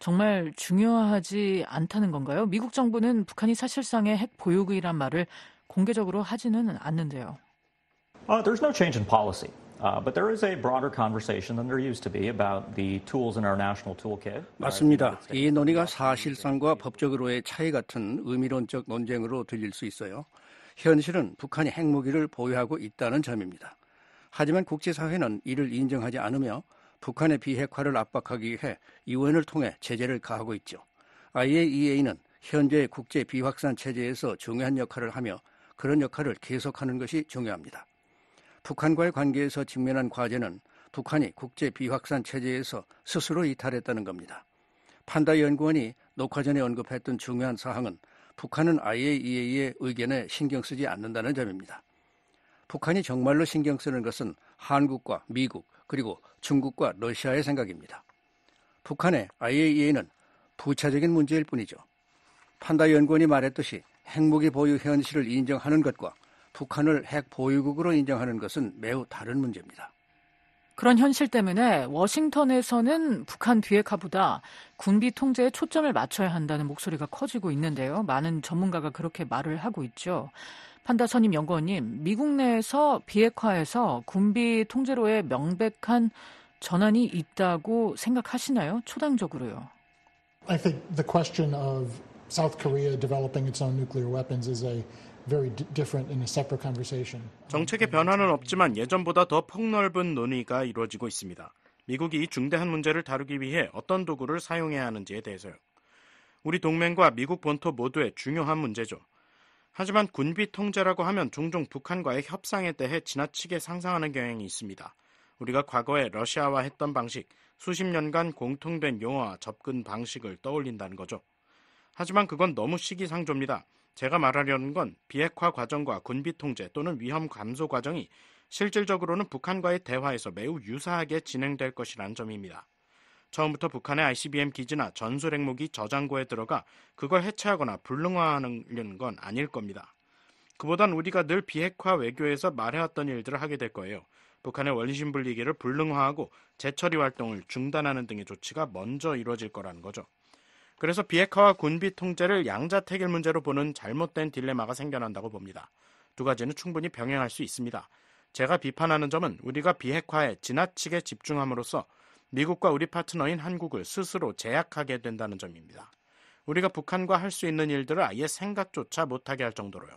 정말 중요하지 않다는 건가요? 미국 정부는 북한이 사실상의 핵 보유국이란 말을 공개적으로 하지는 않는데요. Uh, there's no change in policy. Uh, 맞습니다. 이 논의가 사실상과 법적으로의 차이 같은 의미론적 논쟁으로 들릴 수 있어요. 현실은 북한이 핵무기를 보유하고 있다는 점입니다. 하지만 국제사회는 이를 인정하지 않으며 북한의 비핵화를 압박하기 위해 유엔을 통해 제재를 가하고 있죠. IAEA는 현재의 국제 비확산 체제에서 중요한 역할을 하며 그런 역할을 계속하는 것이 중요합니다. 북한과의 관계에서 직면한 과제는 북한이 국제 비확산 체제에서 스스로 이탈했다는 겁니다. 판다 연구원이 녹화 전에 언급했던 중요한 사항은 북한은 IAEA의 의견에 신경 쓰지 않는다는 점입니다. 북한이 정말로 신경 쓰는 것은 한국과 미국 그리고 중국과 러시아의 생각입니다. 북한의 IAEA는 부차적인 문제일 뿐이죠. 판다 연구원이 말했듯이 핵무기 보유 현실을 인정하는 것과 북한을 핵 보유국으로 인정하는 것은 매우 다른 문제입니다. 그런 현실 때문에 워싱턴에서는 북한 비핵화보다 군비 통제에 초점을 맞춰야 한다는 목소리가 커지고 있는데요. 많은 전문가가 그렇게 말을 하고 있죠. 판다 선임 연구원님, 미국 내에서 비핵화에서 군비 통제로의 명백한 전환이 있다고 생각하시나요? 초당적으로요. I think the question of South Korea developing its own nuclear weapons is a 정책의 변화는 없지만 예전보다 더 폭넓은 논의가 이루어지고 있습니다. 미국이 이 중대한 문제를 다루기 위해 어떤 도구를 사용해야 하는지에 대해서요. 우리 동맹과 미국 본토 모두의 중요한 문제죠. 하지만 군비 통제라고 하면 종종 북한과의 협상에 대해 지나치게 상상하는 경향이 있습니다. 우리가 과거에 러시아와 했던 방식, 수십 년간 공통된 용어와 접근 방식을 떠올린다는 거죠. 하지만 그건 너무 시기상조입니다. 제가 말하려는 건 비핵화 과정과 군비 통제 또는 위험 감소 과정이 실질적으로는 북한과의 대화에서 매우 유사하게 진행될 것이란 점입니다. 처음부터 북한의 ICBM 기지나 전술 핵무기 저장고에 들어가 그걸 해체하거나 불능화하는 건 아닐 겁니다. 그보단 우리가 늘 비핵화 외교에서 말해왔던 일들을 하게 될 거예요. 북한의 원심 분리기를 불능화하고 재처리 활동을 중단하는 등의 조치가 먼저 이루어질 거라는 거죠. 그래서 비핵화와 군비 통제를 양자택일 문제로 보는 잘못된 딜레마가 생겨난다고 봅니다. 두 가지는 충분히 병행할 수 있습니다. 제가 비판하는 점은 우리가 비핵화에 지나치게 집중함으로써 미국과 우리 파트너인 한국을 스스로 제약하게 된다는 점입니다. 우리가 북한과 할 수 있는 일들을 아예 생각조차 못하게 할 정도로요.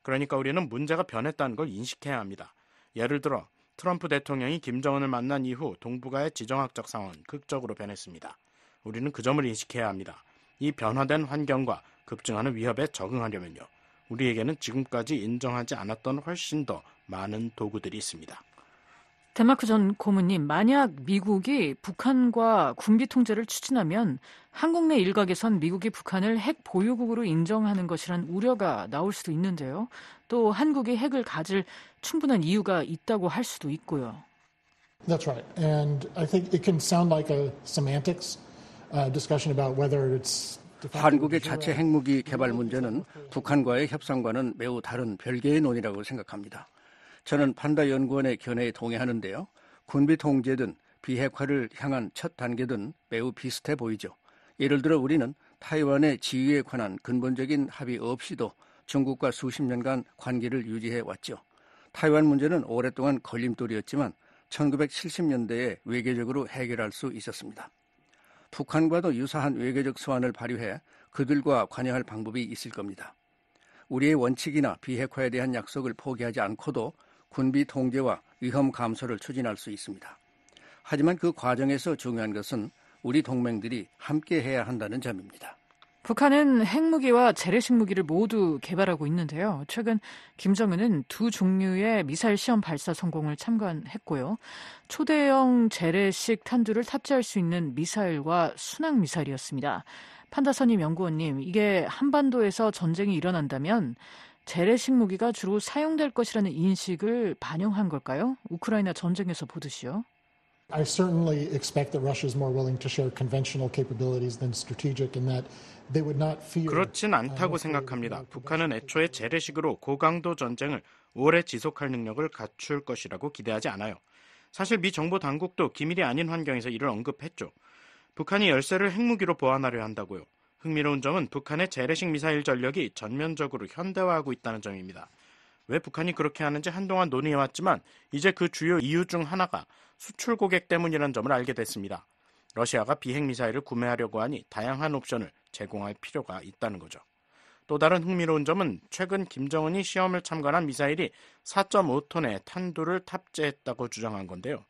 그러니까 우리는 문제가 변했다는 걸 인식해야 합니다. 예를 들어 트럼프 대통령이 김정은을 만난 이후 동북아의 지정학적 상황은 극적으로 변했습니다. 우리는 그 점을 인식해야 합니다. 이 변화된 환경과 급증하는 위협에 적응하려면요. 우리에게는 지금까지 인정하지 않았던 훨씬 더 많은 도구들이 있습니다. 데마크 전 고문님, 만약 미국이 북한과 군비 통제를 추진하면 한국 내 일각에선 미국이 북한을 핵 보유국으로 인정하는 것이란 우려가 나올 수도 있는데요. 또 한국이 핵을 가질 충분한 이유가 있다고 할 수도 있고요. That's right. And I think it can sound like a semantics. 어, 한국의 자체 핵무기 개발 문제는 북한과의 협상과는 매우 다른 별개의 논의라고 생각합니다. 저는 판다 연구원의 견해에 동의하는데요. 군비 통제든 비핵화를 향한 첫 단계든 매우 비슷해 보이죠. 예를 들어 우리는 타이완의 지위에 관한 근본적인 합의 없이도 중국과 수십 년간 관계를 유지해 왔죠. 타이완 문제는 오랫동안 걸림돌이었지만 1970년대에 외교적으로 해결할 수 있었습니다. 북한과도 유사한 외교적 소환을 발휘해 그들과 관여할 방법이 있을 겁니다. 우리의 원칙이나 비핵화에 대한 약속을 포기하지 않고도 군비 통제와 위험 감소를 추진할 수 있습니다. 하지만 그 과정에서 중요한 것은 우리 동맹들이 함께 해야 한다는 점입니다. 북한은 핵무기와 재래식 무기를 모두 개발하고 있는데요. 최근 김정은은 두 종류의 미사일 시험 발사 성공을 참관했고요. 초대형 재래식 탄두를 탑재할 수 있는 미사일과 순항 미사일이었습니다. 판다선임 연구원님, 이게 한반도에서 전쟁이 일어난다면 재래식 무기가 주로 사용될 것이라는 인식을 반영한 걸까요? 우크라이나 전쟁에서 보듯이요. I certainly expect that Russia is more willing to share conventional capabilities than strategic in that 그렇진 않다고 생각합니다. 북한은 애초에 재래식으로 고강도 전쟁을 오래 지속할 능력을 갖출 것이라고 기대하지 않아요. 사실 미 정보 당국도 기밀이 아닌 환경에서 이를 언급했죠. 북한이 열쇠를 핵무기로 보완하려 한다고요. 흥미로운 점은 북한의 재래식 미사일 전력이 전면적으로 현대화하고 있다는 점입니다. 왜 북한이 그렇게 하는지 한동안 논의해왔지만 이제 그 주요 이유 중 하나가 수출 고객 때문이라는 점을 알게 됐습니다. 러시아가 비행 미사일을 구매하려고 하니 다양한 옵션을 제공할 필요가 있다는 거죠. 또 다른 흥미로운 점은 최근 김정은이 시험을 참관한 미사일이 4.5톤의 탄두를 탑재했다고 주장한 건데요.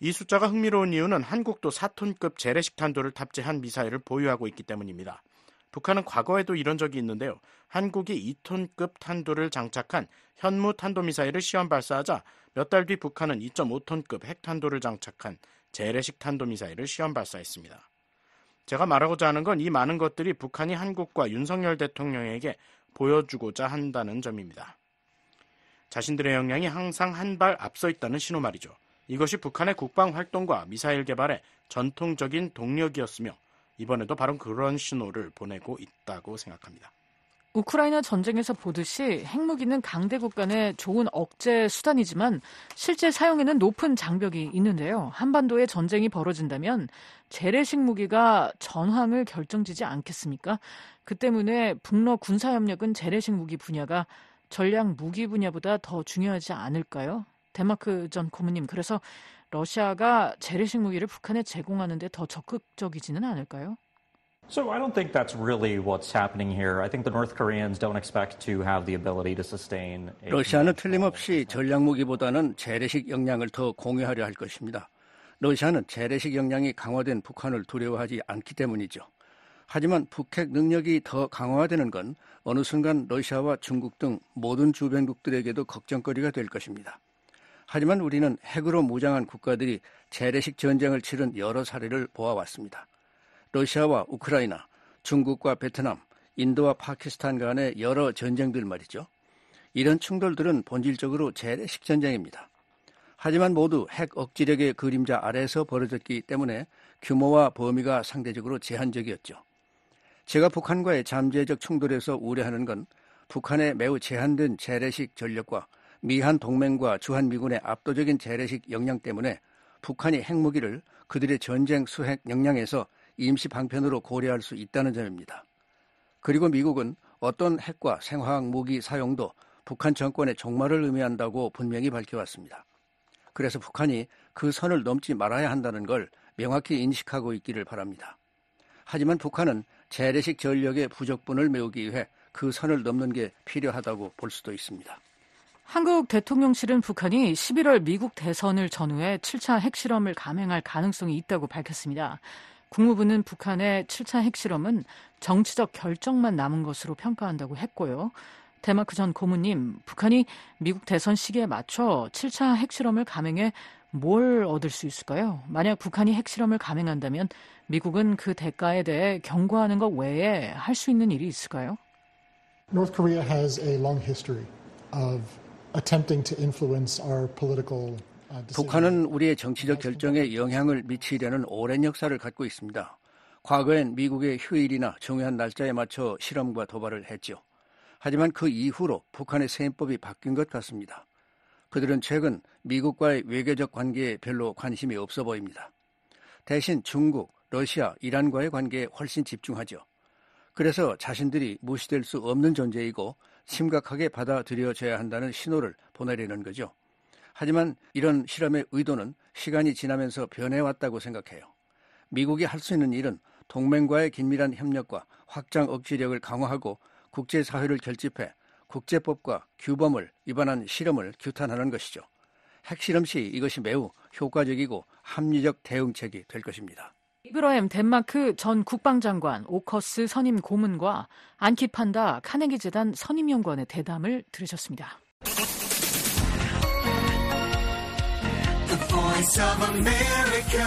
이 숫자가 흥미로운 이유는 한국도 4톤급 재래식 탄두를 탑재한 미사일을 보유하고 있기 때문입니다. 북한은 과거에도 이런 적이 있는데요. 한국이 2톤급 탄두를 장착한 현무 탄도미사일을 시험 발사하자 몇 달 뒤 북한은 2.5톤급 핵탄두를 장착한 재래식 탄도미사일을 시험 발사했습니다. 제가 말하고자 하는 건 이 많은 것들이 북한이 한국과 윤석열 대통령에게 보여주고자 한다는 점입니다. 자신들의 역량이 항상 한 발 앞서 있다는 신호 말이죠. 이것이 북한의 국방 활동과 미사일 개발의 전통적인 동력이었으며 이번에도 바로 그런 신호를 보내고 있다고 생각합니다. 우크라이나 전쟁에서 보듯이 핵무기는 강대국 간의 좋은 억제 수단이지만 실제 사용에는 높은 장벽이 있는데요. 한반도에 전쟁이 벌어진다면 재래식 무기가 전황을 결정지지 않겠습니까? 그 때문에 북러 군사협력은 재래식 무기 분야가 전략 무기 분야보다 더 중요하지 않을까요? 데마크 전 고문님, 그래서 러시아가 재래식 무기를 북한에 제공하는데 더 적극적이지는 않을까요? So I don't think that's really what's happening here. I think the North Koreans don't expect to have the ability to sustain. 러시아는 틀림없이 전략 무기보다는 재래식 역량을 더 공유하려 할 것입니다. 러시아는 재래식 역량이 강화된 북한을 두려워하지 않기 때문이죠. 하지만 북핵 능력이 더 강화되는 건 어느 순간 러시아와 중국 등 모든 주변국들에게도 걱정거리가 될 것입니다. 하지만 우리는 핵으로 무장한 국가들이 재래식 전쟁을 치른 여러 사례를 보아왔습니다. 러시아와 우크라이나, 중국과 베트남, 인도와 파키스탄 간의 여러 전쟁들 말이죠. 이런 충돌들은 본질적으로 재래식 전쟁입니다. 하지만 모두 핵 억지력의 그림자 아래에서 벌어졌기 때문에 규모와 범위가 상대적으로 제한적이었죠. 제가 북한과의 잠재적 충돌에서 우려하는 건 북한의 매우 제한된 재래식 전력과 미한 동맹과 주한미군의 압도적인 재래식 역량 때문에 북한이 핵무기를 그들의 전쟁 수핵 역량에서 임시 방편으로 고려할 수 있다는 점입니다. 그리고 미국은 어떤 핵과 생화학 무기 사용도 북한 정권의 종말을 의미한다고 분명히 밝혀왔습니다. 그래서 북한이 그 선을 넘지 말아야 한다는 걸 명확히 인식하고 있기를 바랍니다. 하지만 북한은 재래식 전력의 부족분을 메우기 위해 그 선을 넘는 게 필요하다고 볼 수도 있습니다. 한국 대통령실은 북한이 11월 미국 대선을 전후해 7차 핵실험을 감행할 가능성이 있다고 밝혔습니다. 국무부는 북한의 7차 핵실험은 정치적 결정만 남은 것으로 평가한다고 했고요. 데마크 전 고문님, 북한이 미국 대선 시기에 맞춰 7차 핵실험을 감행해 뭘 얻을 수 있을까요? 만약 북한이 핵실험을 감행한다면 미국은 그 대가에 대해 경고하는 것 외에 할 수 있는 일이 있을까요? North Korea has a long history of attempting to influence our political 아, 북한은 우리의 정치적 결정에 영향을 미치려는 오랜 역사를 갖고 있습니다. 과거엔 미국의 휴일이나 중요한 날짜에 맞춰 실험과 도발을 했죠. 하지만 그 이후로 북한의 세법이 임 바뀐 것 같습니다. 그들은 최근 미국과의 외교적 관계에 별로 관심이 없어 보입니다. 대신 중국, 러시아, 이란과의 관계에 훨씬 집중하죠. 그래서 자신들이 무시될 수 없는 존재이고 심각하게 받아들여져야 한다는 신호를 보내려는 거죠. 하지만 이런 실험의 의도는 시간이 지나면서 변해왔다고 생각해요. 미국이 할 수 있는 일은 동맹과의 긴밀한 협력과 확장 억지력을 강화하고 국제사회를 결집해 국제법과 규범을 위반한 실험을 규탄하는 것이죠. 핵실험 시 이것이 매우 효과적이고 합리적 대응책이 될 것입니다. 이브라엠 덴마크 전 국방장관 오커스 선임 고문과 안키판다 카네기 재단 선임연구원의 대담을 들으셨습니다. Voice of America.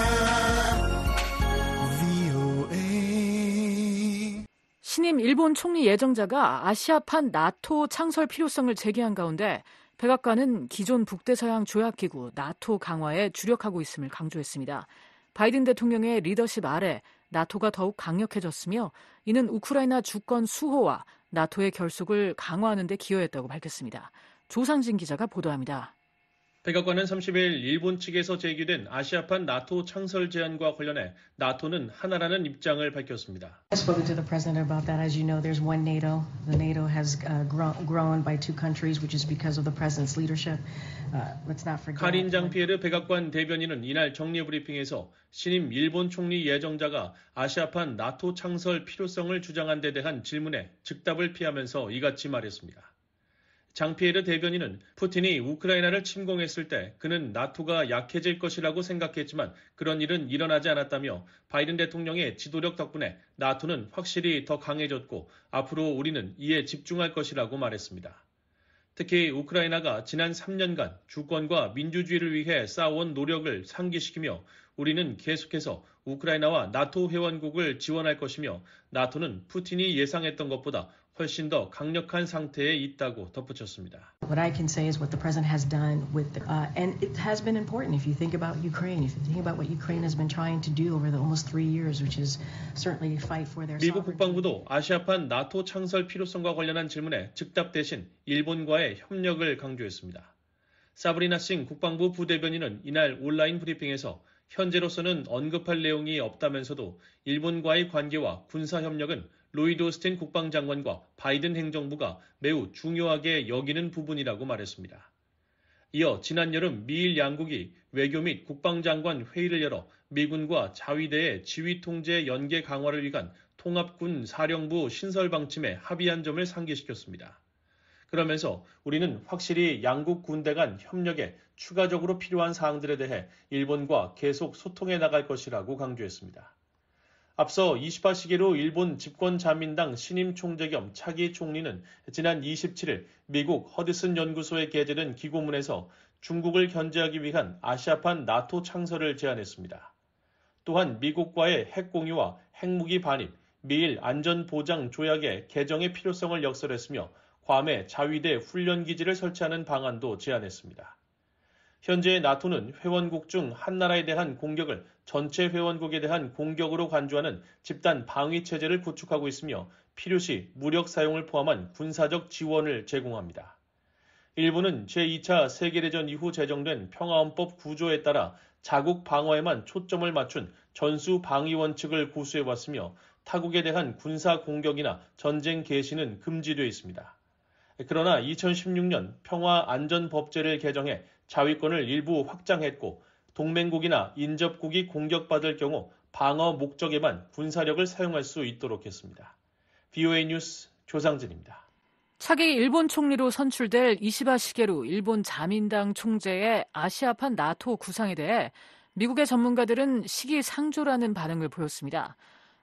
신임 일본 총리 예정자가 아시아판 나토 창설 필요성을 제기한 가운데 백악관은 기존 북대서양 조약기구 나토 강화에 주력하고 있음을 강조했습니다. 바이든 대통령의 리더십 아래 나토가 더욱 강력해졌으며 이는 우크라이나 주권 수호와 나토의 결속을 강화하는 데 기여했다고 밝혔습니다. 조상진 기자가 보도합니다. 백악관은 30일 일본 측에서 제기된 아시아판 나토 창설 제안과 관련해 나토는 하나라는 입장을 밝혔습니다. I spoken to the president about that. As you know, there's one NATO. The NATO has grown by two countries, which is because of the president's leadership. Let's not forget. 카린 장피에르 백악관 대변인은 이날 정례 브리핑에서 신임 일본 총리 예정자가 아시아판 나토 창설 필요성을 주장한 데 대한 질문에 즉답을 피하면서 이같이 말했습니다. 장피에르 대변인은 푸틴이 우크라이나를 침공했을 때 그는 나토가 약해질 것이라고 생각했지만 그런 일은 일어나지 않았다며 바이든 대통령의 지도력 덕분에 나토는 확실히 더 강해졌고 앞으로 우리는 이에 집중할 것이라고 말했습니다. 특히 우크라이나가 지난 3년간 주권과 민주주의를 위해 쌓아온 노력을 상기시키며 우리는 계속해서 우크라이나와 나토 회원국을 지원할 것이며 나토는 푸틴이 예상했던 것보다 훨씬 더 강력한 상태에 있다고 덧붙였습니다. What I can say is what the president has done with the, uh, and it has been important if you think about Ukraine, if you think about what Ukraine has been trying to do over the almost three years, which is certainly fight for their. 미국 국방부도 아시아판 나토 창설 필요성과 관련한 질문에 즉답 대신 일본과의 협력을 강조했습니다. 사브리나 싱 국방부 부대변인은 이날 온라인 브리핑에서 현재로서는 언급할 내용이 없다면서도 일본과의 관계와 군사 협력은 로이드 오스틴 국방장관과 바이든 행정부가 매우 중요하게 여기는 부분이라고 말했습니다. 이어 지난 여름 미일 양국이 외교 및 국방장관 회의를 열어 미군과 자위대의 지휘 통제 연계 강화를 위한 통합군 사령부 신설 방침에 합의한 점을 상기시켰습니다. 그러면서 우리는 확실히 양국 군대 간 협력에 추가적으로 필요한 사항들에 대해 일본과 계속 소통해 나갈 것이라고 강조했습니다. 앞서 28시기로 일본 집권자민당 신임 총재 겸 차기 총리는 지난 27일 미국 허드슨 연구소에 게재된 기고문에서 중국을 견제하기 위한 아시아판 나토 창설을 제안했습니다. 또한 미국과의 핵 공유와 핵무기 반입, 미일 안전보장 조약의 개정의 필요성을 역설했으며 괌에 자위대 훈련기지를 설치하는 방안도 제안했습니다. 현재 나토는 회원국 중 한 나라에 대한 공격을 전체 회원국에 대한 공격으로 간주하는 집단 방위 체제를 구축하고 있으며 필요시 무력 사용을 포함한 군사적 지원을 제공합니다. 일본은 제2차 세계대전 이후 제정된 평화헌법 구조에 따라 자국 방어에만 초점을 맞춘 전수 방위 원칙을 고수해왔으며 타국에 대한 군사 공격이나 전쟁 개시는 금지되어 있습니다. 그러나 2016년 평화안전법제를 개정해 자위권을 일부 확장했고 동맹국이나 인접국이 공격받을 경우 방어 목적에만 군사력을 사용할 수 있도록 했습니다. BOA 뉴스 조상진입니다. 차기 일본 총리로 선출될 이시바 시게루 일본 자민당 총재의 아시아판 나토 구상에 대해 미국의 전문가들은 시기상조라는 반응을 보였습니다.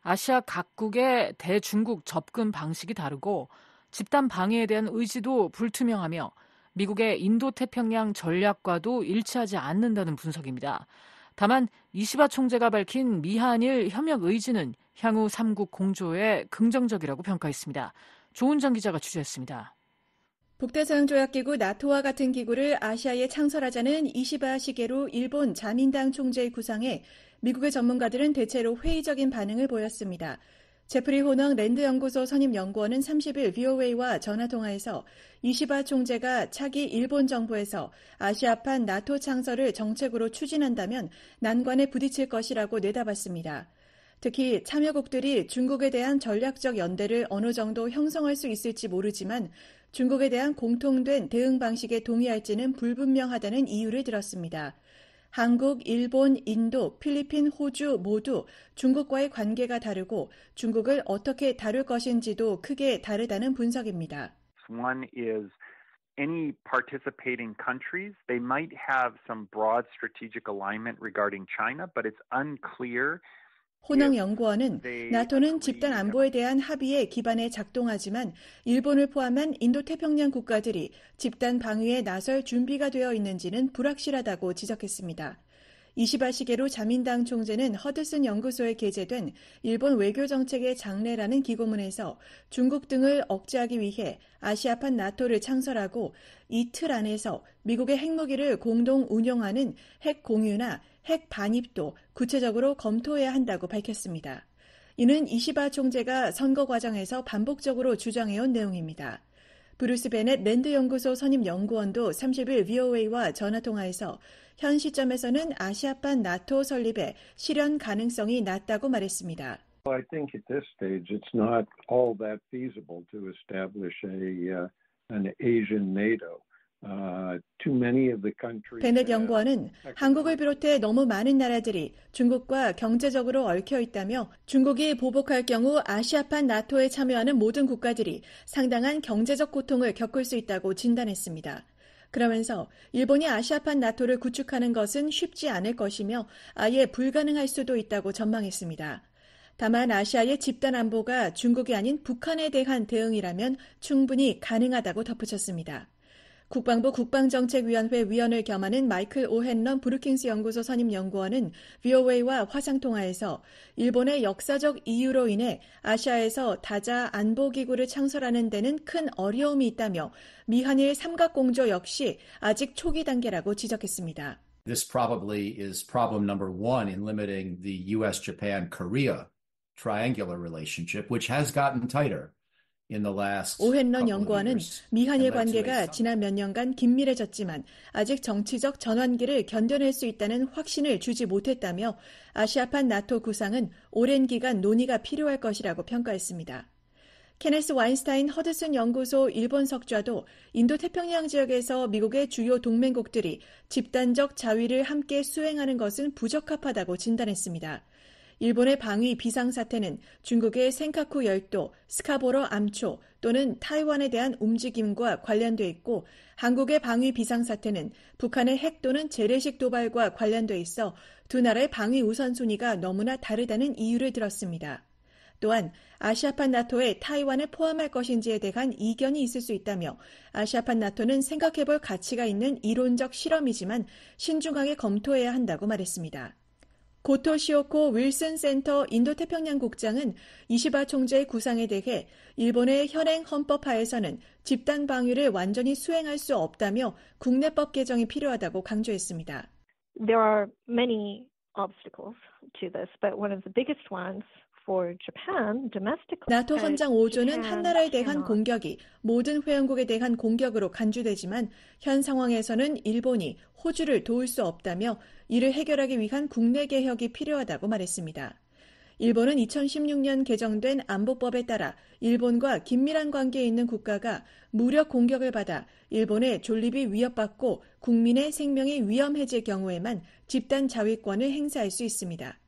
아시아 각국의 대중국 접근 방식이 다르고 집단 방해에 대한 의지도 불투명하며 미국의 인도태평양 전략과도 일치하지 않는다는 분석입니다. 다만 이시바 총재가 밝힌 미한일 협력 의지는 향후 3국 공조에 긍정적이라고 평가했습니다. 조은정 기자가 취재했습니다. 북대서양조약기구 나토와 같은 기구를 아시아에 창설하자는 이시바 시계로 일본 자민당 총재의 구상에 미국의 전문가들은 대체로 회의적인 반응을 보였습니다. 제프리 호낭 랜드연구소 선임연구원은 30일 VOA와 전화통화에서 이시바 총재가 차기 일본 정부에서 아시아판 나토 창설을 정책으로 추진한다면 난관에 부딪힐 것이라고 내다봤습니다. 특히 참여국들이 중국에 대한 전략적 연대를 어느 정도 형성할 수 있을지 모르지만 중국에 대한 공통된 대응 방식에 동의할지는 불분명하다는 이유를 들었습니다. 한국, 일본, 인도, 필리핀, 호주 모두 중국과의 관계가 다르고 중국을 어떻게 다룰 것인지도 크게 다르다는 분석입니다. One is any participating countries, they might have some broad strategic alignment regarding China, but it's unclear 호낭 예. 연구원은 네, 나토는 그 집단 안보에 대한 합의에 기반에 작동하지만 일본을 포함한 인도태평양 국가들이 집단 방위에 나설 준비가 되어 있는지는 불확실하다고 지적했습니다. 이시바 시게로 자민당 총재는 허드슨 연구소에 게재된 일본 외교정책의 장래라는 기고문에서 중국 등을 억제하기 위해 아시아판 나토를 창설하고 이틀 안에서 미국의 핵무기를 공동 운영하는 핵 공유나 핵 반입도 구체적으로 검토해야 한다고 밝혔습니다. 이는 이시바 총재가 선거 과정에서 반복적으로 주장해온 내용입니다. 브루스 베넷 랜드 연구소 선임 연구원도 30일 VOA와 전화통화에서 현 시점에서는 아시아판 나토 설립에 실현 가능성이 낮다고 말했습니다. I think at this stage it's not all that feasible to establish a, uh, an Asian NATO. 베넷 연구원은 한국을 비롯해 너무 많은 나라들이 중국과 경제적으로 얽혀 있다며 중국이 보복할 경우 아시아판 나토에 참여하는 모든 국가들이 상당한 경제적 고통을 겪을 수 있다고 진단했습니다. 그러면서 일본이 아시아판 나토를 구축하는 것은 쉽지 않을 것이며 아예 불가능할 수도 있다고 전망했습니다. 다만 아시아의 집단 안보가 중국이 아닌 북한에 대한 대응이라면 충분히 가능하다고 덧붙였습니다. 국방부 국방정책위원회 위원을 겸하는 마이클 오헨런 브루킹스 연구소 선임 연구원은 VOA와 화상통화에서 일본의 역사적 이유로 인해 아시아에서 다자 안보기구를 창설하는 데는 큰 어려움이 있다며 미한일 삼각공조 역시 아직 초기 단계라고 지적했습니다. This probably is problem number one in limiting the U.S.-Japan-Korea triangular relationship, which has gotten tighter. 오헨런 연구원은 미한의 관계가 지난 몇 년간 긴밀해졌지만 아직 정치적 전환기를 견뎌낼 수 있다는 확신을 주지 못했다며 아시아판 나토 구상은 오랜 기간 논의가 필요할 것이라고 평가했습니다. 케네스 와인스타인 허드슨 연구소 일본 석좌도 인도태평양 지역에서 미국의 주요 동맹국들이 집단적 자위를 함께 수행하는 것은 부적합하다고 진단했습니다. 일본의 방위 비상사태는 중국의 생카쿠 열도, 스카보러 암초 또는 타이완에 대한 움직임과 관련돼 있고 한국의 방위 비상사태는 북한의 핵 또는 재래식 도발과 관련돼 있어 두 나라의 방위 우선순위가 너무나 다르다는 이유를 들었습니다. 또한 아시아판 나토에 타이완을 포함할 것인지에 대한 이견이 있을 수 있다며 아시아판 나토는 생각해볼 가치가 있는 이론적 실험이지만 신중하게 검토해야 한다고 말했습니다. 고토시오코 윌슨 센터 인도태평양 국장은 이시바 총재의 구상에 대해 일본의 현행 헌법 하에서는 집단 방위를 완전히 수행할 수 없다며 국내법 개정이 필요하다고 강조했습니다. There are many obstacles to this, but one of the biggest ones 나토 헌장 5조는 한 나라에 대한 공격이 모든 회원국에 대한 공격으로 간주되지만 현 상황에서는 일본이 호주를 도울 수 없다며 이를 해결하기 위한 국내 개혁이 필요하다고 말했습니다. 일본은 2016년 개정된 안보법에 따라 일본과 긴밀한 관계에 있는 국가가 무력 공격을 받아 일본의 존립이 위협받고 국민의 생명이 위험해질 경우에만 집단 자위권을 행사할 수 있습니다.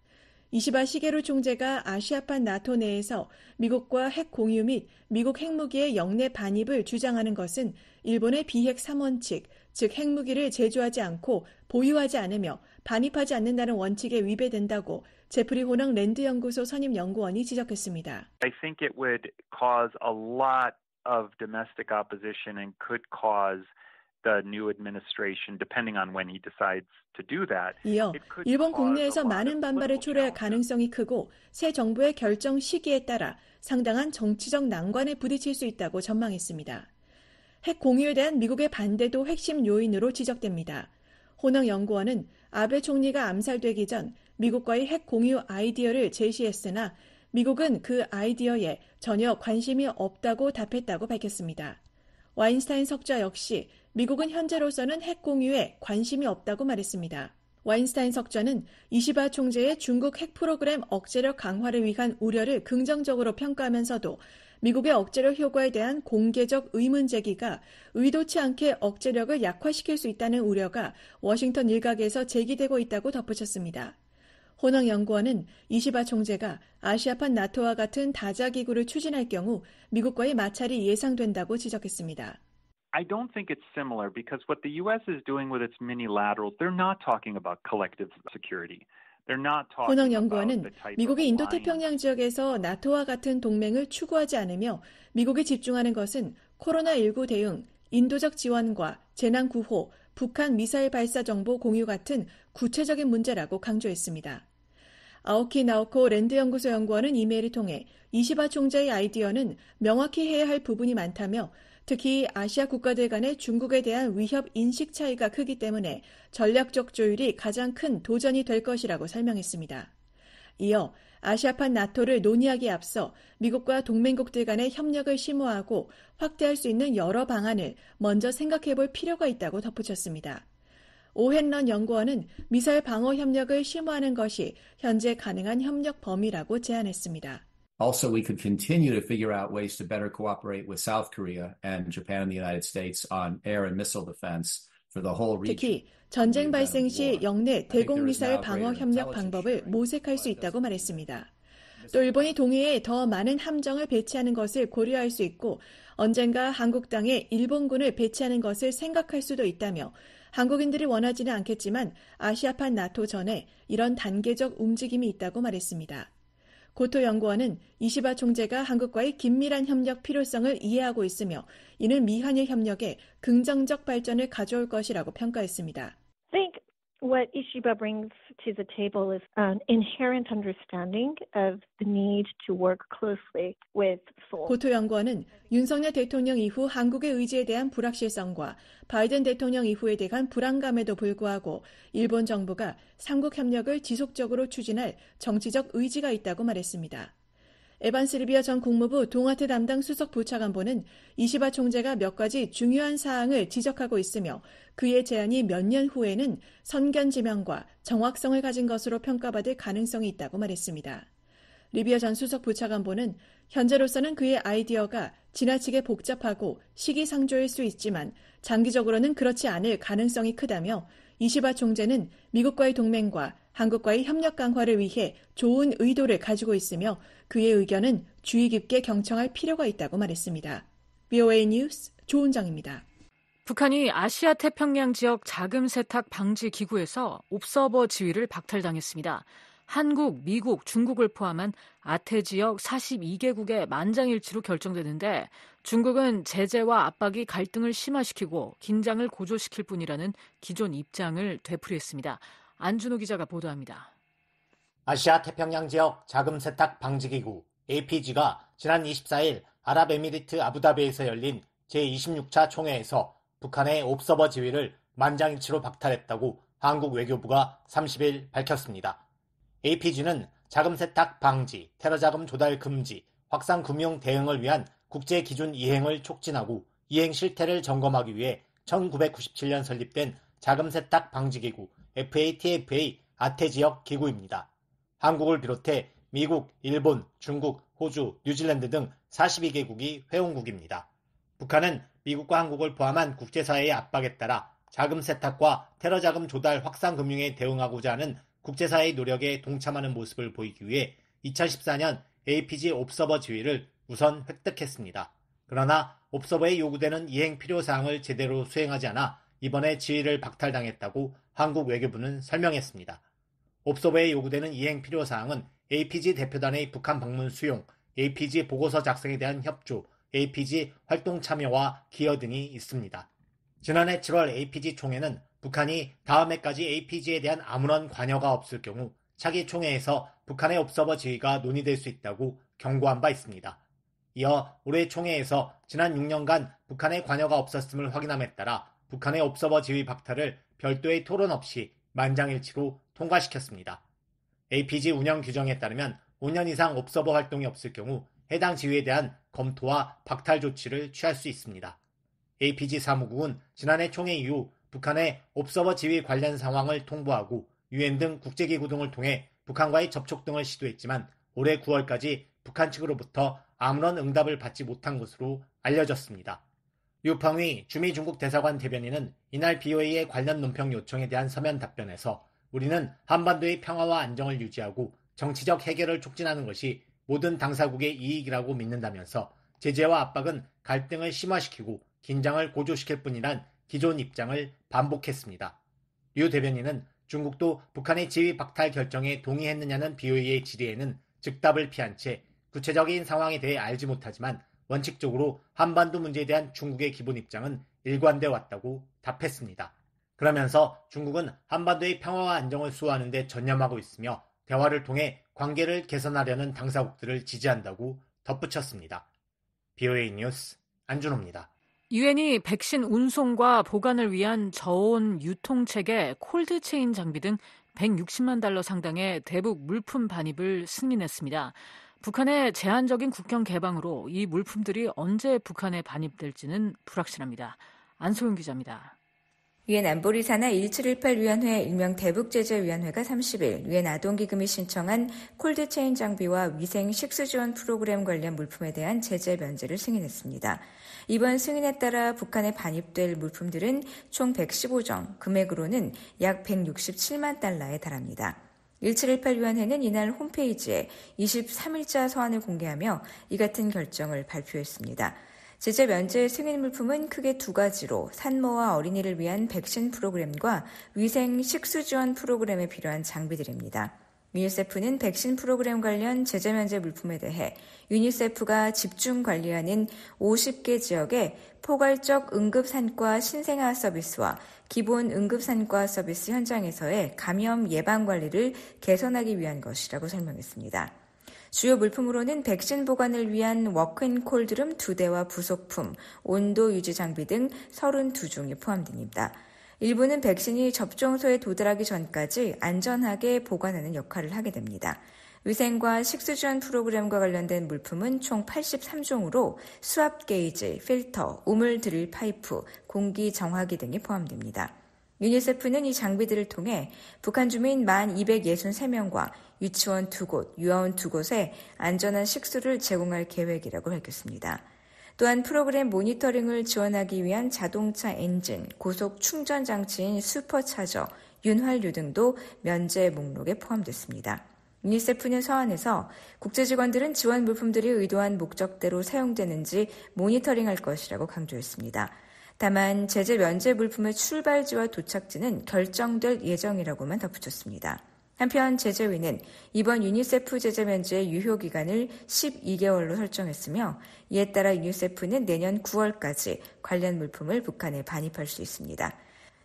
이시바 시게루 총재가 아시아판 나토 내에서 미국과 핵 공유 및 미국 핵무기의 영내 반입을 주장하는 것은 일본의 비핵 3원칙, 즉 핵무기를 제조하지 않고 보유하지 않으며 반입하지 않는다는 원칙에 위배된다고 제프리 호낭 랜드 연구소 선임 연구원이 지적했습니다. I think it would cause a lot of domestic opposition and could cause the new a d m i 어 일본 국내에서 많은 반발을 초래할 가능성이 크고 새 정부의 결정 시기에 따라 상당한 정치적 난관에 부딪힐 수 있다고 전망했습니다. 핵 공유에 대한 미국의 반대도 핵심 요인으로 지적됩니다. 호능 연구원은 아베 총리가 암살되기 전 미국과의 핵 공유 아이디어를 제시했으나 미국은 그 아이디어에 전혀 관심이 없다고 답했다고 밝혔습니다. 와인스타인 석좌 역시 미국은 현재로서는 핵 공유에 관심이 없다고 말했습니다. 와인스타인 석좌는 이시바 총재의 중국 핵 프로그램 억제력 강화를 위한 우려를 긍정적으로 평가하면서도 미국의 억제력 효과에 대한 공개적 의문 제기가 의도치 않게 억제력을 약화시킬 수 있다는 우려가 워싱턴 일각에서 제기되고 있다고 덧붙였습니다. 호낭 연구원은 이시바 총재가 아시아판 나토와 같은 다자기구를 추진할 경우 미국과의 마찰이 예상된다고 지적했습니다. I don't think it's similar because what the U.S. is doing with its mini l a t e r a l they're not talking about collective security. 호넉 연구원은 미국이 인도태평양 지역에서 나토와 같은 동맹을 추구하지 않으며 미국이 집중하는 것은 코로나19 대응, 인도적 지원과 재난 구호, 북한 미사일 발사 정보 공유 같은 구체적인 문제라고 강조했습니다. 아오키 나오코 랜드 연구소 연구원은 이메일을 통해 이시바 총재의 아이디어는 명확히 해야 할 부분이 많다며 특히 아시아 국가들 간의 중국에 대한 위협 인식 차이가 크기 때문에 전략적 조율이 가장 큰 도전이 될 것이라고 설명했습니다. 이어 아시아판 나토를 논의하기에 앞서 미국과 동맹국들 간의 협력을 심화하고 확대할 수 있는 여러 방안을 먼저 생각해 볼 필요가 있다고 덧붙였습니다. 오헨런 연구원은 미사일 방어 협력을 심화하는 것이 현재 가능한 협력 범위라고 제안했습니다. Also, we could continue to figure out ways to better cooperate with South Korea and Japan and the United States on air and missile defense. 특히 전쟁 uh, 발생 시 영내 대공미사일 방어 협력 방법을 모색할 수 있다고 말했습니다. 또 일본이 동해에 더 많은 함정을 배치하는 것을 고려할 수 있고 언젠가 한국 땅에 일본군을 배치하는 것을 생각할 수도 있다며 한국인들이 원하지는 않겠지만 아시아판 나토 전에 이런 단계적 움직임이 있다고 말했습니다. 고토 연구원은 이시바 총재가 한국과의 긴밀한 협력 필요성을 이해하고 있으며 이는 미한일 협력에 긍정적 발전을 가져올 것이라고 평가했습니다. think What Ishiba brings to the table is an inherent understanding of the need to work closely with Seoul. 고토 연구원은 윤석열 대통령 이후 한국의 의지에 대한 불확실성과 바이든 대통령 이후에 대한 불안감에도 불구하고 일본 정부가 삼국 협력을 지속적으로 추진할 정치적 의지가 있다고 말했습니다. 에반 실비아 전 국무부 동아태 담당 수석 부차관보는 이시바 총재가 몇 가지 중요한 사항을 지적하고 있으며 그의 제안이 몇 년 후에는 선견 지명과 정확성을 가진 것으로 평가받을 가능성이 있다고 말했습니다. 리비아 전 수석 부차관보는 현재로서는 그의 아이디어가 지나치게 복잡하고 시기상조일 수 있지만 장기적으로는 그렇지 않을 가능성이 크다며 이시바 총재는 미국과의 동맹과 한국과의 협력 강화를 위해 좋은 의도를 가지고 있으며 그의 의견은 주의 깊게 경청할 필요가 있다고 말했습니다. BOA 뉴스 조은정입니다. 북한이 아시아 태평양 지역 자금 세탁 방지 기구에서 옵서버 지위를 박탈당했습니다. 한국, 미국, 중국을 포함한 아태 지역 42개국의 만장일치로 결정되는데 중국은 제재와 압박이 갈등을 심화시키고 긴장을 고조시킬 뿐이라는 기존 입장을 되풀이했습니다. 안준호 기자가 보도합니다. 아시아 태평양 지역 자금 세탁 방지 기구 APG가 지난 24일 아랍에미리트 아부다비에서 열린 제26차 총회에서 북한의 옵서버 지위를 만장일치로 박탈했다고 한국 외교부가 30일 밝혔습니다. APG는 자금 세탁 방지, 테러 자금 조달 금지, 확산 금융 대응을 위한 국제 기준 이행을 촉진하고 이행 실태를 점검하기 위해 1997년 설립된 자금 세탁 방지 기구 FATFA 아태 지역 기구입니다. 한국을 비롯해 미국, 일본, 중국, 호주, 뉴질랜드 등 42개국이 회원국입니다. 북한은 미국과 한국을 포함한 국제사회의 압박에 따라 자금 세탁과 테러 자금 조달 확산 금융에 대응하고자 하는 국제사회의 노력에 동참하는 모습을 보이기 위해 2014년 APG 옵서버 지위를 우선 획득했습니다. 그러나 옵서버에 요구되는 이행 필요 사항을 제대로 수행하지 않아 이번에 지위를 박탈당했다고 한국 외교부는 설명했습니다. 옵소버에 요구되는 이행 필요사항은 APG 대표단의 북한 방문 수용, APG 보고서 작성에 대한 협조, APG 활동 참여와 기여 등이 있습니다. 지난해 7월 APG 총회는 북한이 다음 해까지 APG에 대한 아무런 관여가 없을 경우 차기 총회에서 북한의 옵서버 지위가 논의될 수 있다고 경고한 바 있습니다. 이어 올해 총회에서 지난 6년간 북한의 관여가 없었음을 확인함에 따라 북한의 옵서버 지위 박탈을 별도의 토론 없이 만장일치로 통과시켰습니다. APG 운영 규정에 따르면 5년 이상 옵서버 활동이 없을 경우 해당 지위에 대한 검토와 박탈 조치를 취할 수 있습니다. APG 사무국은 지난해 총회 이후 북한의 옵서버 지위 관련 상황을 통보하고 유엔 등 국제기구 등을 통해 북한과의 접촉 등을 시도했지만 올해 9월까지 북한 측으로부터 아무런 응답을 받지 못한 것으로 알려졌습니다. 유펑위 주미중국 대사관 대변인은 이날 BOA의 관련 논평 요청에 대한 서면 답변에서 우리는 한반도의 평화와 안정을 유지하고 정치적 해결을 촉진하는 것이 모든 당사국의 이익이라고 믿는다면서 제재와 압박은 갈등을 심화시키고 긴장을 고조시킬 뿐이란 기존 입장을 반복했습니다. 류 대변인은 중국도 북한의 지휘 박탈 결정에 동의했느냐는 비의의 질의에는 즉답을 피한 채 구체적인 상황에 대해 알지 못하지만 원칙적으로 한반도 문제에 대한 중국의 기본 입장은 일관돼 왔다고 답했습니다. 그러면서 중국은 한반도의 평화와 안정을 수호하는 데 전념하고 있으며 대화를 통해 관계를 개선하려는 당사국들을 지지한다고 덧붙였습니다. BOA 뉴스 안준호입니다. 유엔이 백신 운송과 보관을 위한 저온 유통 체계 콜드체인 장비 등 160만 달러 상당의 대북 물품 반입을 승인했습니다. 북한의 제한적인 국경 개방으로 이 물품들이 언제 북한에 반입될지는 불확실합니다. 안소영 기자입니다. 유엔 안보리사나 1718 위원회 일명 대북제재위원회가 30일 유엔 아동기금이 신청한 콜드체인 장비와 위생 식수 지원 프로그램 관련 물품에 대한 제재 면제를 승인했습니다. 이번 승인에 따라 북한에 반입될 물품들은 총 115정, 금액으로는 약 167만 달러에 달합니다. 1718 위원회는 이날 홈페이지에 23일자 서한을 공개하며 이 같은 결정을 발표했습니다. 제재 면제 승인 물품은 크게 두 가지로 산모와 어린이를 위한 백신 프로그램과 위생 식수 지원 프로그램에 필요한 장비들입니다. 유니세프는 백신 프로그램 관련 제재 면제 물품에 대해 유니세프가 집중 관리하는 50개 지역에 포괄적 응급산과 신생아 서비스와 기본 응급산과 서비스 현장에서의 감염 예방 관리를 개선하기 위한 것이라고 설명했습니다. 주요 물품으로는 백신 보관을 위한 워크인 콜드룸 2대와 부속품, 온도 유지 장비 등 32종이 포함됩니다. 일부는 백신이 접종소에 도달하기 전까지 안전하게 보관하는 역할을 하게 됩니다. 위생과 식수 지원 프로그램과 관련된 물품은 총 83종으로 수압 게이지, 필터, 우물 드릴 파이프, 공기 정화기 등이 포함됩니다. 유니세프는 이 장비들을 통해 북한 주민 1,263명과 유치원 두 곳, 유아원 두 곳에 안전한 식수를 제공할 계획이라고 밝혔습니다. 또한 프로그램 모니터링을 지원하기 위한 자동차 엔진, 고속 충전 장치인 슈퍼차저, 윤활유 등도 면제 목록에 포함됐습니다. 유니세프는 서한에서 국제 직원들은 지원 물품들이 의도한 목적대로 사용되는지 모니터링할 것이라고 강조했습니다. 다만 제재 면제 물품의 출발지와 도착지는 결정될 예정이라고만 덧붙였습니다. 한편 제재위는 이번 유니세프 제재 면제의 유효 기간을 12개월로 설정했으며 이에 따라 유니세프는 내년 9월까지 관련 물품을 북한에 반입할 수 있습니다.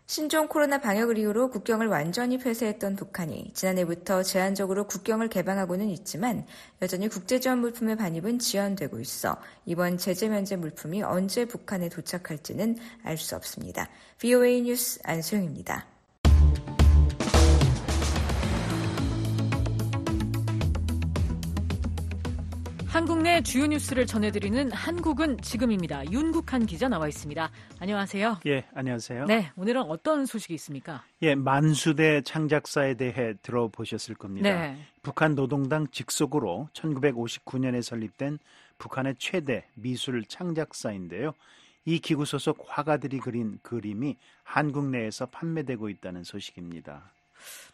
신종 코로나 방역을 이유로 국경을 완전히 폐쇄했던 북한이 지난해부터 제한적으로 국경을 개방하고는 있지만 여전히 국제지원 물품의 반입은 지연되고 있어 이번 제재 면제 물품이 언제 북한에 도착할지는 알 수 없습니다. VOA 뉴스 안소영입니다. 한국 내 주요 뉴스를 전해드리는 한국은 지금입니다. 윤국한 기자 나와 있습니다. 안녕하세요. 예, 안녕하세요. 네, 오늘은 어떤 소식이 있습니까? 예, 만수대 창작사에 대해 들어보셨을 겁니다. 네. 북한 노동당 직속으로 1959년에 설립된 북한의 최대 미술 창작사인데요. 이 기구 소속 화가들이 그린 그림이 한국 내에서 판매되고 있다는 소식입니다.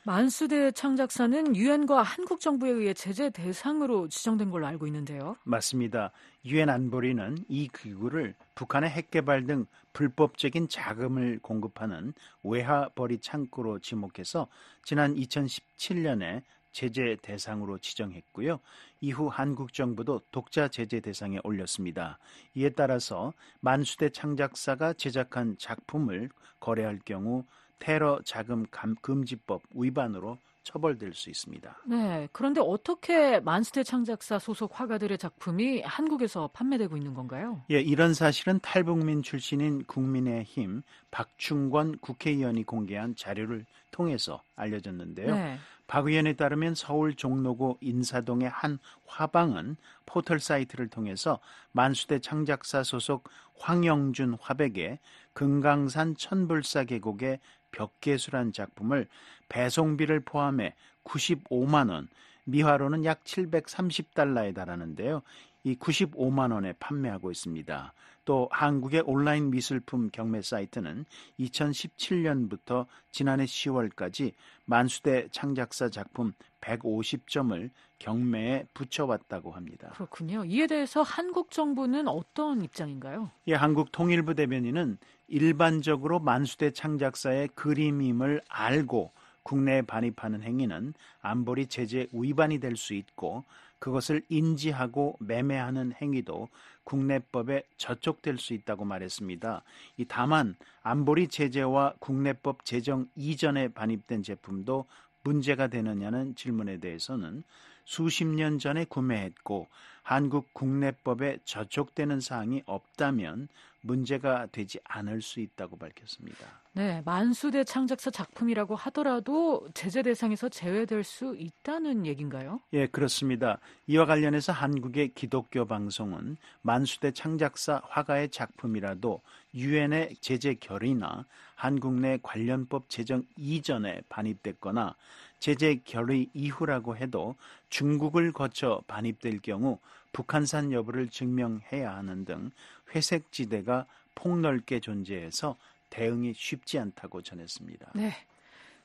만수대 창작사는 유엔과 한국 정부에 의해 제재 대상으로 지정된 걸로 알고 있는데요. 맞습니다. 유엔 안보리는 이 기구를 북한의 핵개발 등 불법적인 자금을 공급하는 외화벌이 창구로 지목해서 지난 2017년에 제재 대상으로 지정했고요. 이후 한국 정부도 독자 제재 대상에 올렸습니다. 이에 따라서 만수대 창작사가 제작한 작품을 거래할 경우 테러 자금 금지법 위반으로 처벌될 수 있습니다. 네. 그런데 어떻게 만스테 창작사 소속 화가들의 작품이 한국에서 판매되고 있는 건가요? 예, 이런 사실은 탈북민 출신인 국민의힘 박충권 국회의원이 공개한 자료를 통해서 알려졌는데요. 네. 박 의원에 따르면 서울 종로구 인사동의 한 화방은 포털 사이트를 통해서 만수대 창작사 소속 황영준 화백의 금강산 천불사 계곡의 벽계수란 작품을 배송비를 포함해 95만 원, 미화로는 약 730달러에 달하는데요. 이 95만 원에 판매하고 있습니다. 또 한국의 온라인 미술품 경매 사이트는 2017년부터 지난해 10월까지 만수대 창작사 작품 150점을 경매에 붙여왔다고 합니다. 그렇군요. 이에 대해서 한국 정부는 어떤 입장인가요? 예, 한국 통일부 대변인은 일반적으로 만수대 창작사의 그림임을 알고 국내에 반입하는 행위는 안보리 제재 위반이 될 수 있고 그것을 인지하고 매매하는 행위도 국내법에 저촉될 수 있다고 말했습니다. 다만 안보리 제재와 국내법 제정 이전에 반입된 제품도 문제가 되느냐는 질문에 대해서는 수십 년 전에 구매했고 한국 국내법에 저촉되는 사항이 없다면 문제가 되지 않을 수 있다고 밝혔습니다. 네, 만수대 창작사 작품이라고 하더라도 제재 대상에서 제외될 수 있다는 얘기인가요? 예, 그렇습니다. 이와 관련해서 한국의 기독교 방송은 만수대 창작사 화가의 작품이라도 유엔의 제재 결의나 한국 내 관련법 제정 이전에 반입됐거나 제재 결의 이후라고 해도 중국을 거쳐 반입될 경우 북한산 여부를 증명해야 하는 등 회색 지대가 폭넓게 존재해서 대응이 쉽지 않다고 전했습니다. 네.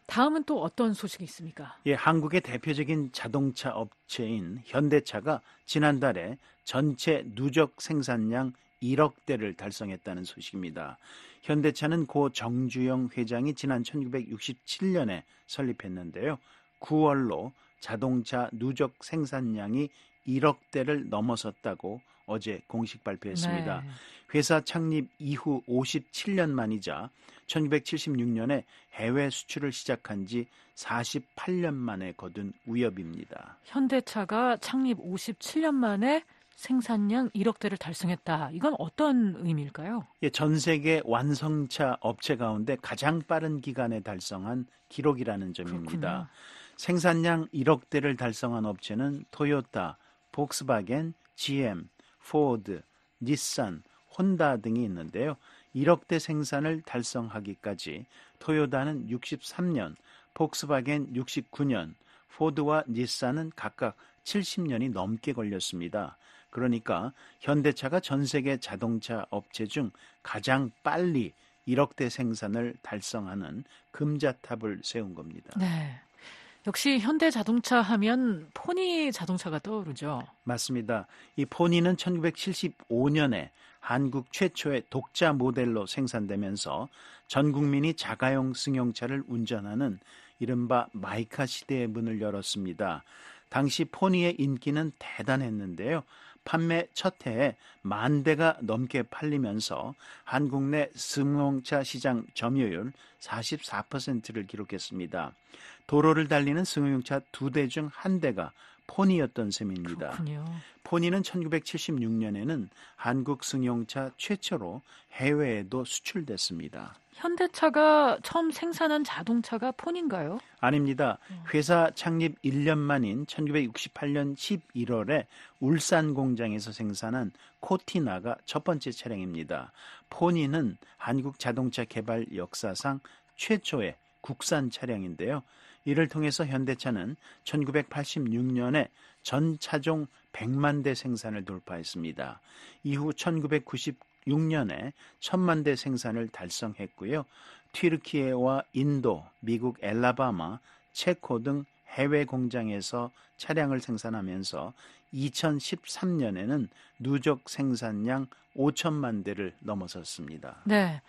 다음은 또 어떤 소식이 있습니까? 예, 한국의 대표적인 자동차 업체인 현대차가 지난달에 전체 누적 생산량 1억 대를 달성했다는 소식입니다. 현대차는 고 정주영 회장이 지난 1967년에 설립했는데요. 9월로 자동차 누적 생산량이 1억 대를 넘어섰다고 어제 공식 발표했습니다. 네. 회사 창립 이후 57년 만이자 1976년에 해외 수출을 시작한 지 48년 만에 거둔 위협입니다. 현대차가 창립 57년 만에 생산량 1억 대를 달성했다. 이건 어떤 의미일까요? 예, 전 세계 완성차 업체 가운데 가장 빠른 기간에 달성한 기록이라는 점입니다. 그렇군요. 생산량 1억 대를 달성한 업체는 토요타, 폭스바겐, GM, 포드, 닛산, 혼다 등이 있는데요. 1억 대 생산을 달성하기까지 토요다는 63년, 폭스바겐 69년, 포드와 닛산은 각각 70년이 넘게 걸렸습니다. 그러니까 현대차가 전 세계 자동차 업체 중 가장 빨리 1억 대 생산을 달성하는 금자탑을 세운 겁니다. 네. 역시 현대 자동차 하면 포니 자동차가 떠오르죠. 맞습니다. 이 포니는 1975년에 한국 최초의 독자 모델로 생산되면서 전 국민이 자가용 승용차를 운전하는 이른바 마이카 시대의 문을 열었습니다. 당시 포니의 인기는 대단했는데요. 판매 첫 해에 만 대가 넘게 팔리면서 한국 내 승용차 시장 점유율 44%를 기록했습니다. 도로를 달리는 승용차 두 대 중 한 대가 포니였던 셈입니다. 그렇군요. 포니는 1976년에는 한국 승용차 최초로 해외에도 수출됐습니다. 현대차가 처음 생산한 자동차가 폰인가요? 아닙니다. 음. 회사 창립 1년 만인 1968년 11월에 울산 공장에서 생산한 코티나가 첫 번째 차량입니다. 폰인은 한국 자동차 개발 역사상 최초의 국산 차량인데요. 이를 통해서 현대차는 1986년에 전 차종 100만 대 생산을 돌파했습니다. 이후 1999 2016년에 천만 대 생산을 달성했고요. 튀르키예와 인도, 미국 엘라바마, 체코 등 해외 공장에서 차량을 생산하면서 2013년에는 누적 생산량 5천만 대를 넘어섰습니다. 네.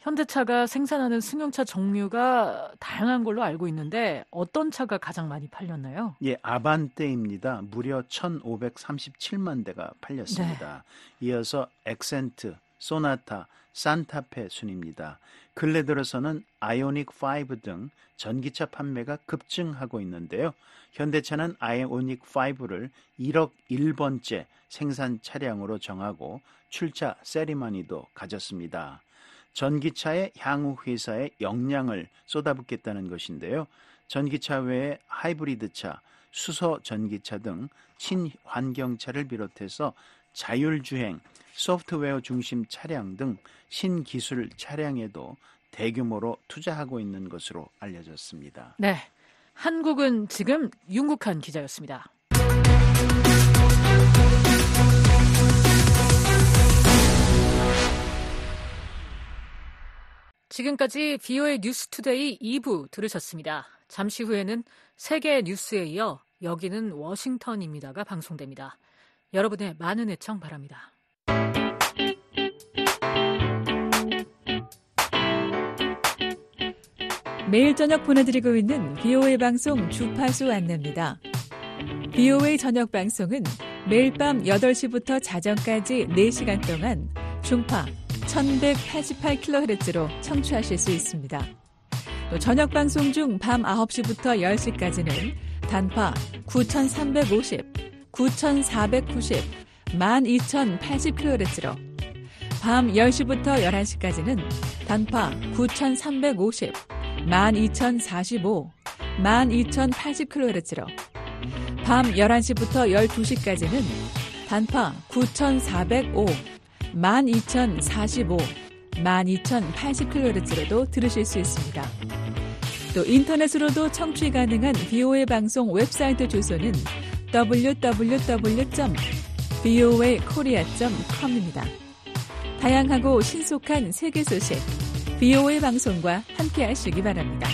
현대차가 생산하는 승용차 종류가 다양한 걸로 알고 있는데 어떤 차가 가장 많이 팔렸나요? 예, 아반떼입니다. 무려 1,537만 대가 팔렸습니다. 네. 이어서 엑센트, 소나타, 산타페 순입니다. 근래 들어서는 아이오닉 5등 전기차 판매가 급증하고 있는데요. 현대차는 아이오닉 5를 1억 1번째 생산 차량으로 정하고 출차 세리머니도 가졌습니다. 전기차의 향후 회사에 역량을 쏟아붓겠다는 것인데요. 전기차 외에 하이브리드차, 수소 전기차 등 친환경차를 비롯해서 자율주행, 소프트웨어 중심 차량 등 신기술 차량에도 대규모로 투자하고 있는 것으로 알려졌습니다. 네. 한국은 지금 윤국한 기자였습니다. 지금까지 비오의 뉴스투데이 2부 들으셨습니다. 잠시 후에는 세계 뉴스에 이어 여기는 워싱턴입니다가 방송됩니다. 여러분의 많은 애청 바랍니다. 매일 저녁 보내드리고 있는 비오 a 방송 주파수 안내입니다. 비오 a 저녁 방송은 매일 밤 8시부터 자정까지 4시간 동안 중파 1188kHz로 청취하실 수 있습니다. 또 저녁 방송 중 밤 9시부터 10시까지는 단파 9350, 9490, 12080kHz로 밤 10시부터 11시까지는 단파 9350, 12045, 12080kHz로 밤 11시부터 12시까지는 단파 9405, 12,045, 12,080kHz로도 들으실 수 있습니다. 또 인터넷으로도 청취 가능한 BOA 방송 웹사이트 주소는 www.boakorea.com입니다. 다양하고 신속한 세계 소식, BOA 방송과 함께 하시기 바랍니다.